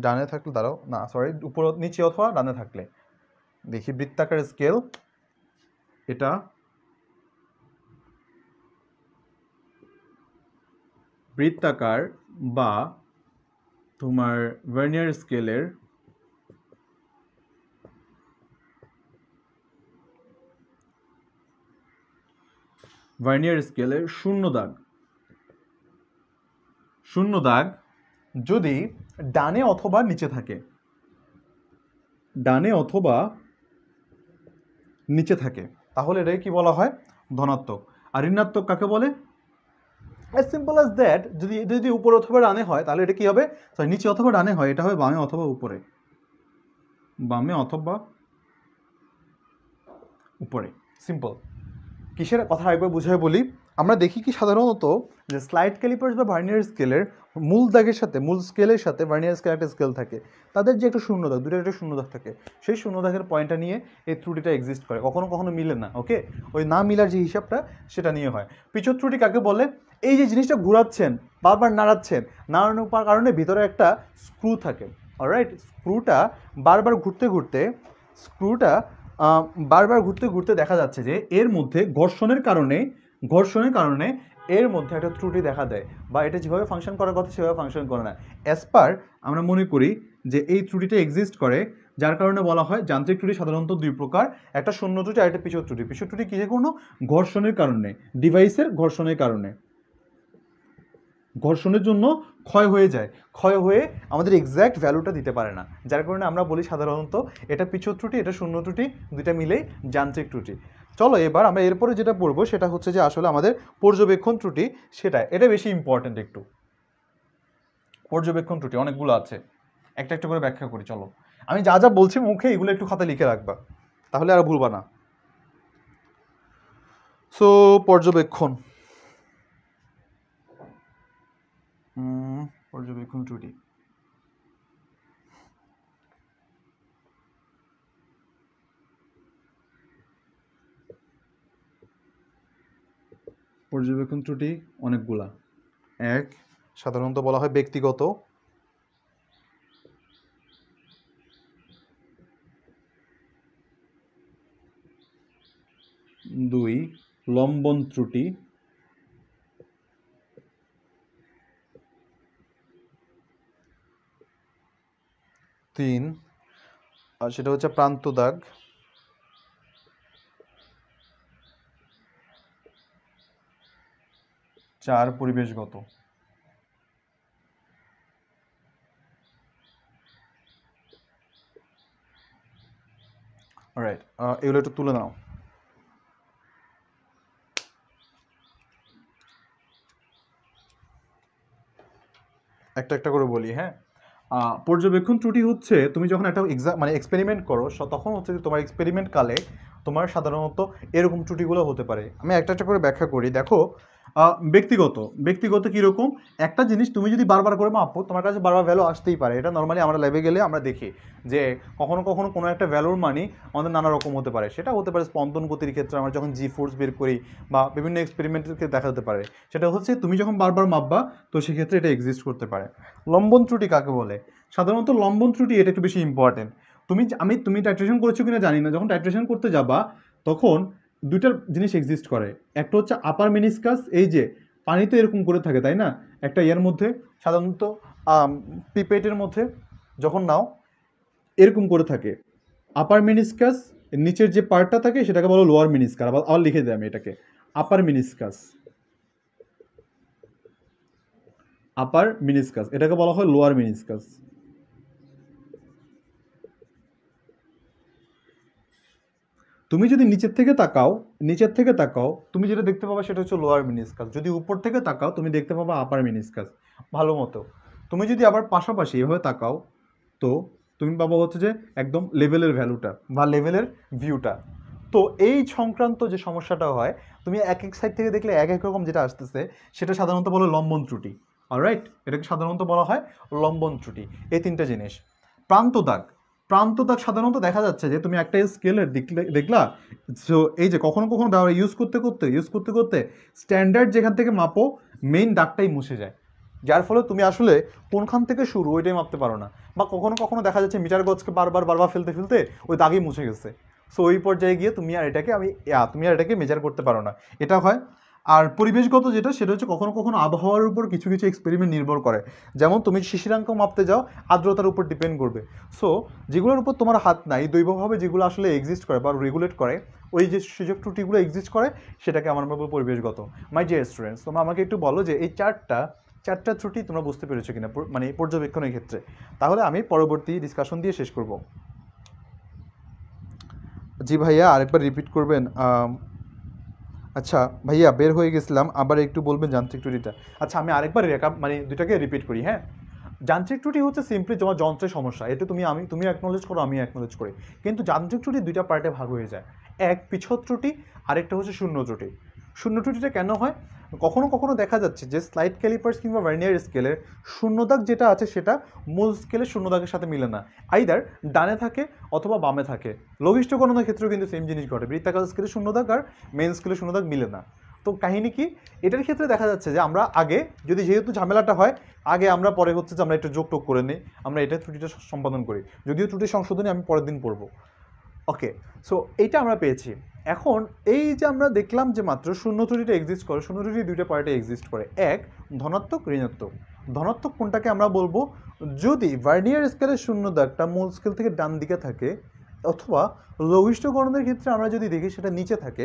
ডানে থাকলে দাঁড়াও না সরি উপর নিচে অথবা ডানে থাকলে দেখি বৃত্তাকার স্কেল এটা বৃত্তাকার বা তোমার ভার্নিয়ার স্কেলের ভার্নিয়ার স্কেলে শূন্য দাগ শূন্য দাগ যদি ডানে অথবা নিচে থাকে ডানে অথবা নিচে থাকে তাহলে এটাকে কি বলা হয় ধনাত্মক আর ঋণাত্মক কাকে বলে অ্যাজ সিম্পল অ্যাজ দ্যাট যদি এটা যদি উপরে অথবা ডানে হয় তাহলে এটা কী হবে সরি নিচে অথবা ডানে হয় এটা হবে বামে অথবা উপরে বামে অথবা উপরে সিম্পল কিসের কথা একবার বুঝায় বলি আমরা দেখি কি সাধারণত যে স্লাইড ক্যালিপার্স বা ভার্নিয়ার স্কেলের মূল দাগের সাথে মূল স্কেলের সাথে ভার্নিয়ার স্কেল একটা স্কেল থাকে তাদের যে একটা শূন্য দাগ দুটো একটা শূন্য দাগ থাকে সেই শূন্য দাগের পয়েন্টটা নিয়ে এই ত্রুটিটা এক্সিস্ট করে কখনো কখনো মিলে না ওকে ওই না মিলার যে হিসাবটা সেটা নিয়ে হয় পিছর ত্রুটি কাকে বলে এই যে জিনিসটা ঘুরাচ্ছেন বারবার নাড়াচ্ছেন নাড়ানোর কারণে ভিতরে একটা স্ক্রু থাকে অলরাইট স্ক্রুটা বারবার ঘুরতে ঘুরতে স্ক্রুটা বারবার ঘুরতে ঘুরতে দেখা যাচ্ছে যে এর মধ্যে ঘর্ষণের কারণে ঘর্ষণের কারণে এর মধ্যে একটা ত্রুটি দেখা দেয় বা এটা যেভাবে ফাংশন করার কথা সেভাবে ফাংশন করে না অ্যাজ পার আমরা মনে করি যে এই ত্রুটিটা এক্সিস্ট করে যার কারণে বলা হয় যান্ত্রিক ত্রুটি সাধারণত দুই প্রকার একটা শূন্য ত্রুটি আর একটা পিছর ত্রুটি পিছর ত্রুটি কিসে কোনো ঘর্ষণের কারণে ডিভাইসের ঘর্ষণের কারণে ঘর্ষণের জন্য ক্ষয় হয়ে যায় ক্ষয় হয়ে আমাদের এক্স্যাক্ট ভ্যালুটা দিতে পারে না যার কারণে আমরা বলি সাধারণত এটা পিছর ত্রুটি এটা শূন্য ত্রুটি দুইটা মিলেই যান্ত্রিক ত্রুটি চলো এবার আমরা এরপরে যেটা পড়বো সেটা হচ্ছে যে আসলে আমাদের পর্যবেক্ষণ ত্রুটি সেটা এটা বেশি ইম্পর্ট্যান্ট একটু পর্যবেক্ষণ ত্রুটি অনেকগুলো আছে একটা একটা করে ব্যাখ্যা করি চলো আমি যা যা বলছি মুখে এগুলো একটু খাতা লিখে রাখবা তাহলে আর ভুলবা না সো পর্যবেক্ষণ পর্যবেক্ষণ ত্রুটি পর্যবেক্ষণ ত্রুটি অনেকগুলা এক সাধারণত বলা হয় ব্যক্তিগত দুই লম্বন ত্রুটি তিন আর সেটা হচ্ছে প্রান্ত দাগ চার পরিবেশগত রাইট এগুলো একটু তুলে নাও একটা একটা করে বলি হ্যাঁ পর্যবেক্ষণ ত্রুটি হচ্ছে তুমি যখন একটা এক্সাম মানে এক্সপেরিমেন্ট করো তখন হচ্ছে যে তোমার এক্সপেরিমেন্ট কালে তোমার সাধারণত এরকম ত্রুটিগুলো হতে পারে আমি একটা একটা করে ব্যাখ্যা করি দেখো ব্যক্তিগত ব্যক্তিগত কীরকম একটা জিনিস তুমি যদি বারবার করে মাপো তোমার কাছে বারবার ভ্যালু আসতেই পারে এটা নর্মালি আমরা লেভে গেলে আমরা দেখি যে কখনো কখনো কোনো একটা ভ্যালুর মানি আমাদের নানা রকম হতে পারে সেটা হতে পারে স্পন্দন গতির ক্ষেত্রে আমরা যখন জি ফোর্স বের করি বা বিভিন্ন এক্সপেরিমেন্টের ক্ষেত্রে দেখা যেতে পারে সেটা হচ্ছে তুমি যখন বারবার মাপবা তো সেক্ষেত্রে এটা এক্সিস্ট করতে পারে লম্বন ত্রুটি কাকে বলে সাধারণত লম্বন ত্রুটি এটা একটু বেশি ইম্পর্টেন্ট তুমি আমি তুমি টাইট্রেশন করেছো কিনা জানি না যখন টাইট্রেশন করতে যাবা তখন দুটা জিনিস এক্সিস্ট করে একটা হচ্ছে আপার মিনিসকাস এই যে পানি তো এরকম করে থাকে তাই না একটা ইয়ের মধ্যে সাধারণত পিপেটের মধ্যে যখন নাও এরকম করে থাকে আপার মিনিসকাস নিচের যে পার্টটা থাকে সেটাকে বলো লোয়ার মিনিস্কার আবার আবার লিখে দেয় আমি এটাকে আপার মিনিসকাস আপার মিনিসকাস এটাকে বলা হয় লোয়ার মিনিসকাস তুমি যদি নিচের থেকে তাকাও নিচের থেকে তাকাও তুমি যেটা দেখতে পাবা সেটা হচ্ছে লোয়ার মিনিসকাস যদি উপর থেকে তাকাও তুমি দেখতে পাবা আপার মিনিসকাস ভালো মতো তুমি যদি আবার পাশাপাশি এভাবে তাকাও তো তুমি পাবো হচ্ছে যে একদম লেভেলের ভ্যালুটা বা লেভেলের ভিউটা তো এই সংক্রান্ত যে সমস্যাটা হয় তুমি এক এক সাইড থেকে দেখলে এক এক রকম যেটা আসতেছে সেটা সাধারণত বলে লম্বন ত্রুটি অলরাইট এটাকে সাধারণত বলা হয় লম্বন ত্রুটি এই তিনটা জিনিস প্রান্ত দাগ প্রান্ত তার সাধারণত দেখা যাচ্ছে যে তুমি একটা স্কেলের দেখলে দেখলা সো এই যে কখনো কখনো ব্যবহার ইউজ করতে করতে ইউজ করতে করতে স্ট্যান্ডার্ড যেখান থেকে মাপো মেইন দাগটাই মুছে যায় যার ফলে তুমি আসলে কোনখান থেকে শুরু ওইটাই মাপতে পারো না বা কখনো কখনো দেখা যাচ্ছে মিটার গজকে বারবার বারবার ফেলতে ফেলতে ওই দাগই মুছে গেছে সো ওই পর্যায়ে গিয়ে তুমি আর এটাকে আমি তুমি আর এটাকে মেজার করতে পারো না এটা হয় আর পরিবেশগত যেটা সেটা হচ্ছে কখনো কখনো আবহাওয়ার উপর কিছু কিছু এক্সপেরিমেন্ট নির্ভর করে যেমন তুমি শিশিরাঙ্ক মাপতে যাও আর্দ্রতার উপর ডিপেন্ড করবে সো যেগুলোর উপর তোমার হাত নাই দৈবভাবে যেগুলো আসলে এক্সিস্ট করে বা রেগুলেট করে ওই যে সুযোগ ত্রুটিগুলো এক্সিস্ট করে সেটাকে আমার মতো পরিবেশগত মাই ডিয়ার স্টুডেন্টস তোমরা আমাকে একটু বলো যে এই চারটা চারটা ত্রুটি তোমরা বুঝতে পেরেছো কিনা মানে পর্যবেক্ষণের ক্ষেত্রে তাহলে আমি পরবর্তী ডিসকাশন দিয়ে শেষ করব জি ভাইয়া আরেকবার রিপিট করবেন আচ্ছা ভাইয়া বের হয়ে গেছিলাম আবার একটু বলবেন যান্ত্রিক ত্রুটিটা আচ্ছা আমি আরেকবার রেকআপ মানে দুটাকে রিপিট করি হ্যাঁ যান্ত্রিক ত্রুটি হচ্ছে সিম্পলি তোমার যন্ত্রের সমস্যা এটা তুমি আমি তুমি অ্যাকনোলেজ করো আমি অ্যাকনোলেজ করি কিন্তু যান্ত্রিক ত্রুটি দুইটা পার্টে ভাগ হয়ে যায় এক পিছত ত্রুটি আরেকটা হচ্ছে শূন্য ত্রুটি শূন্য ত্রুটিটা কেন হয় কখনো কখনো দেখা যাচ্ছে যে স্লাইড ক্যালিপার্স কিংবা ভার্নিয়ার স্কেলের শূন্যদাগ যেটা আছে সেটা মূল স্কেলের শূন্যদাগের সাথে মিলে না আইদার ডানে থাকে অথবা বামে থাকে লঘিষ্ঠ গণনার ক্ষেত্রেও কিন্তু সেম জিনিস ঘটে বৃত্তাকার স্কেলের শূন্যদাগ আর মেন স্কেলের শূন্যদাগ মিলে না তো কাহিনী কি এটার ক্ষেত্রে দেখা যাচ্ছে যে আমরা আগে যদি যেহেতু ঝামেলাটা হয় আগে আমরা পরে হচ্ছে যে আমরা একটু যোগ টোক করে নিই আমরা এটা ত্রুটিটা সম্পাদন করি যদিও ত্রুটি সংশোধনী আমি পরের দিন পড়বো ওকে সো এইটা আমরা পেয়েছি এখন এই যে আমরা দেখলাম যে মাত্র শূন্য ত্রুটিটা এক্সিস্ট করে শূন্য ত্রুটি দুইটা পার্টে এক্সিস্ট করে এক ধনাত্মক ঋণাত্মক ধনাত্মক কোনটাকে আমরা বলবো যদি ভার্নিয়ার স্কেলের শূন্য দাগটা মূল স্কেল থেকে ডান দিকে থাকে অথবা লঘিষ্ঠকরণের ক্ষেত্রে আমরা যদি দেখি সেটা নিচে থাকে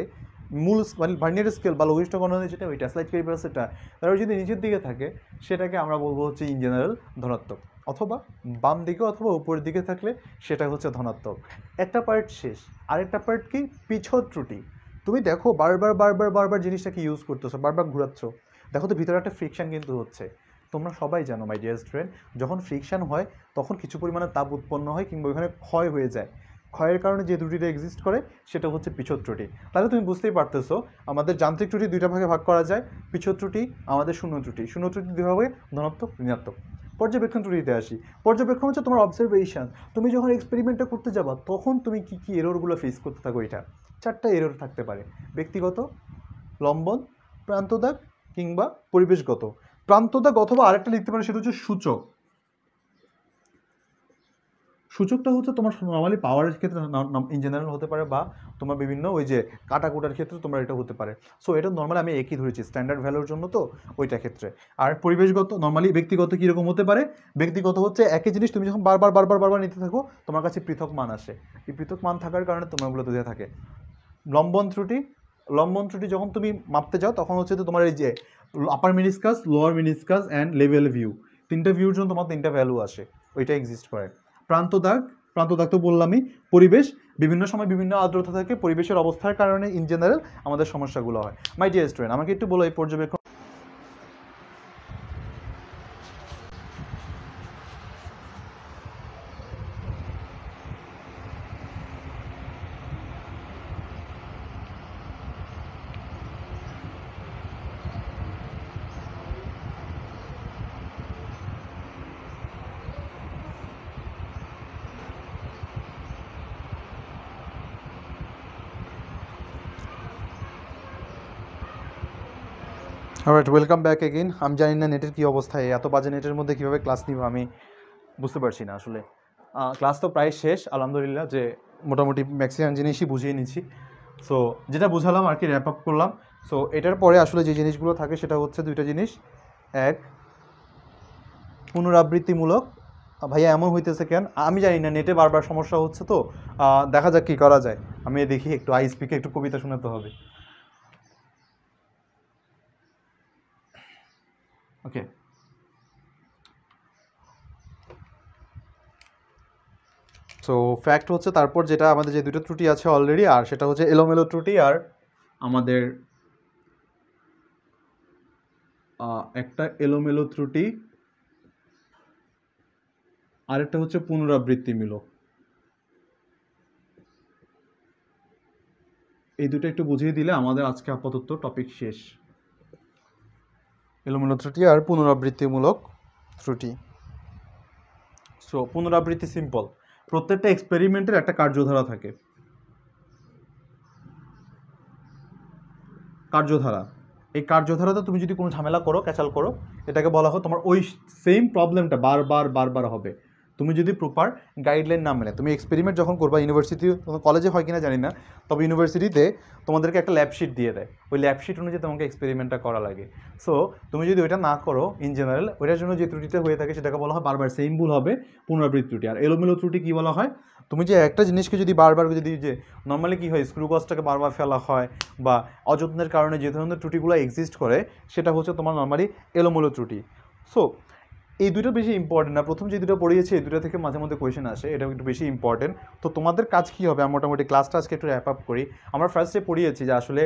মূল মানে ভার্নিয়ার স্কেল বা লঘিষ্ঠকরণের যেটা ওইটা স্লাইড ক্যারিবার সেটা তারপর যদি নিচের দিকে থাকে সেটাকে আমরা বলবো হচ্ছে ইন জেনারেল ধনাত্মক অথবা বাম দিকে অথবা উপরের দিকে থাকলে সেটা হচ্ছে ধনাত্মক একটা পার্ট শেষ আরেকটা পার্ট কি পিছর ত্রুটি তুমি দেখো বারবার বারবার বারবার জিনিসটাকে ইউজ করতেছো বারবার ঘুরাচ্ছ দেখো তো ভিতরে একটা ফ্রিকশান কিন্তু হচ্ছে তোমরা সবাই জানো মাই ডিয়ার স্টুডেন্ট যখন ফ্রিকশান হয় তখন কিছু পরিমাণে তাপ উৎপন্ন হয় কিংবা ওইখানে ক্ষয় হয়ে যায় ক্ষয়ের কারণে যে ত্রুটিটা এক্সিস্ট করে সেটা হচ্ছে পিছর ত্রুটি তাহলে তুমি বুঝতেই পারতেছো আমাদের যান্ত্রিক ত্রুটি দুইটা ভাগে ভাগ করা যায় পিছর ত্রুটি আমাদের শূন্য ত্রুটি শূন্য ত্রুটি দুই ভাগে ধনাত্মক ঋণাত্মক পর্যবেক্ষণ ত্রুটিতে আসি পর্যবেক্ষণ হচ্ছে তোমার অবজারভেশন তুমি যখন এক্সপেরিমেন্টটা করতে যাবা তখন তুমি কি কি এররগুলো ফেস করতে থাকো এটা চারটা এরর থাকতে পারে ব্যক্তিগত লম্বন প্রান্তদাগ কিংবা পরিবেশগত প্রান্তদাগ অথবা আরেকটা লিখতে পারে সেটা হচ্ছে সূচক সুযোগটা হচ্ছে তোমার নর্মালি পাওয়ারের ক্ষেত্রে ইন জেনারেল হতে পারে বা তোমার বিভিন্ন ওই যে কাটাকুটার ক্ষেত্রে তোমার এটা হতে পারে সো এটা নর্মালি আমি একই ধরেছি স্ট্যান্ডার্ড ভ্যালুর জন্য তো ওইটা ক্ষেত্রে আর পরিবেশগত নর্মালি ব্যক্তিগত কীরকম হতে পারে ব্যক্তিগত হচ্ছে একই জিনিস তুমি যখন বারবার বারবার বারবার নিতে থাকো তোমার কাছে পৃথক মান আসে এই পৃথক মান থাকার কারণে তোমার ওগুলো দিয়ে থাকে লম্বন ত্রুটি লম্বন ত্রুটি যখন তুমি মাপতে যাও তখন হচ্ছে তোমার এই যে upper meniscus lower meniscus and level view তিনটা ভিউর জন্য তোমার তিনটা ভ্যালু আসে ওইটা এক্সিস্ট করে প্রান্ত দাগ প্রান্ত দাগ তো বললামই পরিবেশ বিভিন্ন সময় বিভিন্ন আর্দ্রতা থাকে পরিবেশের অবস্থার কারণে ইন জেনারেল আমাদের সমস্যাগুলো হয় মাই ডিয়ার স্টুডেন্ট আমাকে একটু বলো এই পর্যবেক্ষণ রাইট ওয়েলকাম ব্যাক এগেইন আমি জানি না নেটের কী অবস্থা এত বাজে নেটের মধ্যে কীভাবে ক্লাস নিব আমি বুঝতে পারছি না আসলে ক্লাস তো প্রায় শেষ আলহামদুলিল্লাহ যে মোটামুটি ম্যাক্সিমাম জিনিসই বুঝিয়ে নিচ্ছি সো যেটা বুঝালাম আর কি র্যাপ আপ করলাম সো এটার পরে আসলে যে জিনিসগুলো থাকে সেটা হচ্ছে দুইটা জিনিস এক পুনরাবৃত্তিমূলক ভাইয়া এমন হইতেছে কেন আমি জানি না নেটে বারবার সমস্যা হচ্ছে তো দেখা যাক কী করা যায় আমি দেখি একটু আইসপিকে একটু কবিতা শোনাতে হবে ওকে সো ফ্যাক্ট হচ্ছে তারপর যেটা আমাদের যে দুটো ত্রুটি আছে অলরেডি আর সেটা হচ্ছে এলোমেলো ত্রুটি আর আমাদের একটা এলোমেলো ত্রুটি আরেকটা হচ্ছে পুনরাবৃত্তিমূলক এই দুটো একটু বুঝিয়ে দিলে আমাদের আজকে আপাতত টপিক শেষ এলোমেলো ত্রুটি আর পুনরাবৃত্তিমূলক ত্রুটি সো পুনরাবৃত্তি সিম্পল প্রত্যেকটা এক্সপেরিমেন্টের একটা কার্যধারা থাকে কার্যধারা এই কার্যধারাতে তুমি যদি কোনো ঝামেলা করো ক্যাচাল করো এটাকে বলা হয় তোমার ওই সেম প্রবলেমটা বারবার বারবার হবে তুমি যদি প্রপার গাইডলাইন না মেলে তুমি এক্সপেরিমেন্ট যখন করবা ইউনিভার্সিটি কলেজে হয় কিনা জানি না তবে ইউনিভার্সিটিতে তোমাদেরকে একটা ল্যাবশিট দিয়ে দেয় ওই ল্যাবশিট অনুযায়ী তোমাকে এক্সপেরিমেন্টটা করা লাগে সো তুমি যদি ওইটা না করো ইন জেনারেল ওইটার জন্য যে ত্রুটিটা হয়ে থাকে সেটাকে বলা হয় বারবার সেম ভুল হবে পুনরাবৃত্তি ত্রুটি আর এলোমেলো ত্রুটি কী বলা হয় তুমি যে একটা জিনিসকে যদি বারবার যদি যে নর্মালি কী হয় স্ক্রু বারবার ফেলা হয় বা অযত্নের কারণে যে ধরনের ত্রুটিগুলো এক্সিস্ট করে সেটা হচ্ছে তোমার নর্মালি এলোমেলো ত্রুটি সো এই দুটো বেশি ইম্পর্টেন্ট না প্রথম যে দুটো পড়িয়েছে এই দুটো থেকে মাঝে মধ্যে কোয়েশন আসে এটা একটু বেশি ইম্পর্টেন্ট তো তোমাদের কাজ কী হবে আমি মোটামুটি ক্লাসটা আজকে একটু র্যাপ আপ করি আমরা ফার্স্টে পড়িয়েছি যে আসলে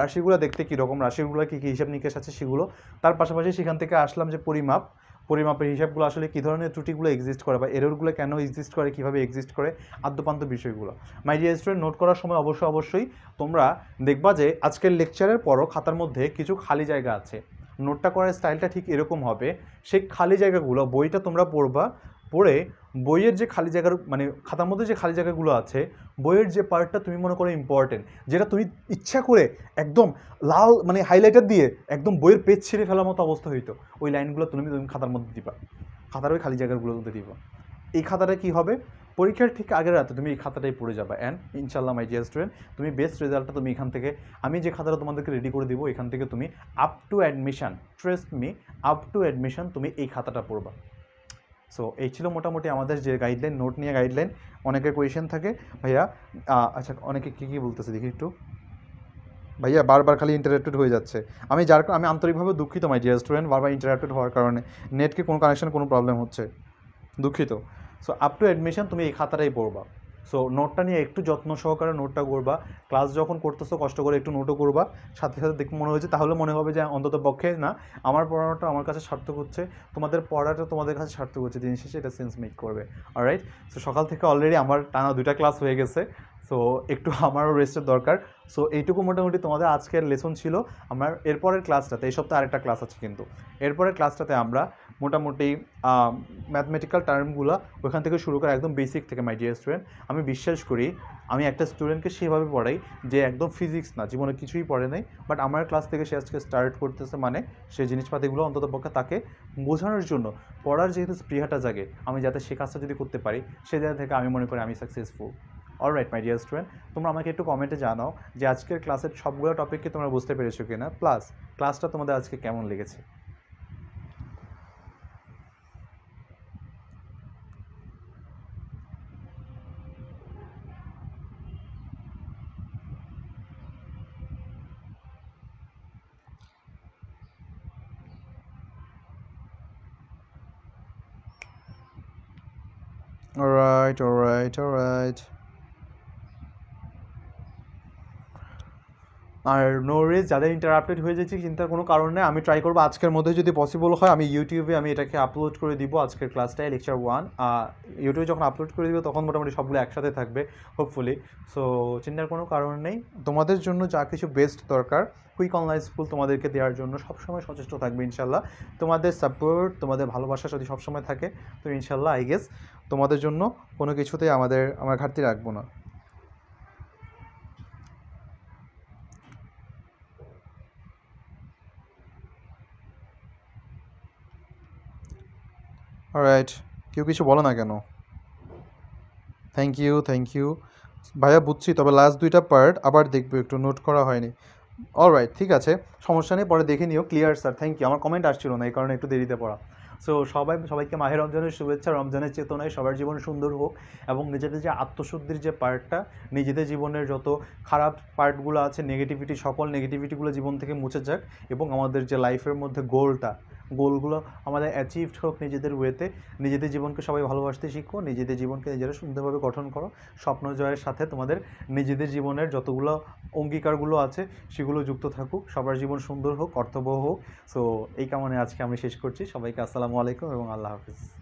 রাশিগুলো দেখতে কীরকম রাশিগুলো কী কী হিসাব নিকেশ আছে সেগুলো তার পাশাপাশি সেখান থেকে আসলাম যে পরিমাপ পরিমাপের হিসাবগুলো আসলে কী ধরনের ত্রুটিগুলো এক্সিস্ট করে বা এরোরগুলো কেন এক্সিস্ট করে কীভাবে এক্সিস্ট করে আদ্যপান্ত বিষয়গুলো মাই ডিয়ার স্টুডেন্ট নোট করার সময় অবশ্যই অবশ্যই তোমরা দেখবা যে আজকের লেকচারের পরও খাতার মধ্যে কিছু খালি জায়গা আছে নোটটা করার স্টাইলটা ঠিক এরকম হবে সেই খালি জায়গাগুলো বইটা তোমরা পড়বা পড়ে বইয়ের যে খালি জায়গার মানে খাতার মধ্যে যে খালি জায়গাগুলো আছে বইয়ের যে পার্টটা তুমি মনে করো ইম্পর্টেন্ট যেটা তুমি ইচ্ছা করে একদম লাল মানে হাইলাইটার দিয়ে একদম বইয়ের পেজ ছেড়ে ফেলার মতো অবস্থা হইতো ওই লাইনগুলো তুমি তুমি খাতার মধ্যে দিবা খাতার ওই খালি জায়গাগুলোর মধ্যে দিবা এই খাতাটা কি হবে পরীক্ষার ঠিক আগের রাতে তুমি এই খাতাটাই পড়ে যাবে অ্যান্ড ইনশাল্লাহ মাই ডিয়ার স্টুডেন্ট তুমি বেস্ট রেজাল্টটা তুমি এখান থেকে আমি যে খাতাটা তোমাদেরকে রেডি করে দিব এখান থেকে তুমি up to admission test me up to admission তুমি এই খাতাটা পড়বা সো এই ছিল মোটামুটি আমাদের যে গাইডলাইন নোট নিয়ে গাইডলাইন অনেকের কোয়েশন থাকে ভাইয়া আচ্ছা অনেকে কী কী বলতেছে দেখি একটু ভাইয়া বারবার খালি ইন্টারাপ্টেড হয়ে যাচ্ছে আমি যার আমি আন্তরিকভাবে দুঃখিত মাই ডিয়ার স্টুডেন্ট বারবার ইন্টারাপ্টেড হওয়ার কারণে নেটকে কোনো কানেকশন কোনো প্রবলেম হচ্ছে দুঃখিত সো আপ টু অ্যাডমিশন তুমি এই খাতাটাই পড়বা সো নোটটা নিয়ে একটু যত্ন সহকারে নোটটা করবা ক্লাস যখন করতেছো কষ্ট করে একটু নোটও করবা সাথে সাথে দেখে মনে হয়েছে তাহলে মনে হবে যে অন্তত পক্ষে না আমার পড়ানোটা আমার কাছে সার্থক হচ্ছে তোমাদের পড়াটা তোমাদের কাছে সার্থক হচ্ছে দিন শেষে এটা সেন্স মেক করবে রাইট সো সকাল থেকে অলরেডি আমার টানা দুইটা ক্লাস হয়ে গেছে সো একটু আমারও রেস্টের দরকার সো এইটুকু মোটামুটি তোমাদের আজকের লেসন ছিল আমার এরপরের ক্লাসটাতে এই সপ্তাহে আরেকটা ক্লাস আছে কিন্তু এরপরের ক্লাসটাতে আমরা মোটামুটি ম্যাথমেটিক্যাল টার্মগুলো ওখান থেকে শুরু করে একদম বেসিক থেকে মাই ডিয়ার স্টুডেন্ট আমি বিশ্বাস করি আমি একটা স্টুডেন্টকে সেভাবে পড়াই যে একদম ফিজিক্স না জীবনে কিছুই পড়ে নাই বাট আমার ক্লাস থেকে সে আজকে স্টার্ট করতেছে মানে সে জিনিসপাতিগুলো অন্তত পক্ষে তাকে বোঝানোর জন্য পড়ার যেহেতু স্পৃহাটা জাগে আমি যাতে সে কাজটা যদি করতে পারি সে জায়গা থেকে আমি মনে করি আমি successful all right my dear student তোমরা আমাকে একটু কমেন্টে জানাও যে আজকের ক্লাসের সবগুলো টপিককে তোমরা বুঝতে পেরেছো কিনা প্লাস ক্লাসটা তোমাদের আজকে কেমন লেগেছে right all right আর নো রেস যাদের ইন্টারাপ্টেড হয়ে যাচ্ছে চিন্তার কোনো কারণ নেই আমি ট্রাই করবো আজকের মধ্যে যদি পসিবল হয় আমি ইউটিউবে আমি এটাকে আপলোড করে দিব আজকের ক্লাসটায় লেকচার ওয়ান ইউটিউবে যখন আপলোড করে দিব তখন মোটামুটি সবগুলো একসাথে থাকবে হোপফুলি সো চিন্তার কোনো কারণ নেই তোমাদের জন্য যা কিছু বেস্ট দরকার কুইক অনলাইন স্কুল তোমাদেরকে দেওয়ার জন্য সবসময় সচেষ্ট থাকবে ইনশাল্লাহ তোমাদের সাপোর্ট তোমাদের ভালোবাসা যদি সবসময় থাকে তো ইনশাল্লাহ আই গেস তোমাদের জন্য কোনো কিছুতেই আমাদের আমার ঘাটতি রাখবো না রাইট কেউ কিছু বলো না কেন থ্যাংক ইউ থ্যাংক ইউ ভাইয়া বুঝছি তবে লাস্ট দুইটা পার্ট আবার দেখবো একটু নোট করা হয়নি রাইট ঠিক আছে সমস্যা নেই পরে দেখে নিও ক্লিয়ার স্যার থ্যাংক ইউ আমার কমেন্ট আসছিল না এই কারণে একটু দেরিতে পড়া সো সবাই সবাইকে মাহে রমজানের শুভেচ্ছা রমজানের চেতনায় সবার জীবন সুন্দর হোক এবং নিজেদের যে আত্মশুদ্ধির যে পার্টটা নিজেদের জীবনের যত খারাপ পার্টগুলো আছে নেগেটিভিটি সকল নেগেটিভিটিগুলো জীবন থেকে মুছে যাক এবং আমাদের যে লাইফের মধ্যে গোলটা গোলগুলো আমাদের অ্যাচিভড হোক নিজেদের ওয়েতে নিজেদের জীবনকে সবাই ভালোবাসতে শিখো নিজেদের জীবনকে নিজেরা সুন্দরভাবে গঠন করো স্বপ্ন জয়ের সাথে তোমাদের নিজেদের জীবনের যতগুলো অঙ্গীকারগুলো আছে সেগুলো যুক্ত থাকুক সবার জীবন সুন্দর হোক কর্তব্য হোক সো এই কামনে আজকে আমি শেষ করছি সবাইকে আসসালামু আলাইকুম এবং আল্লাহ হাফিজ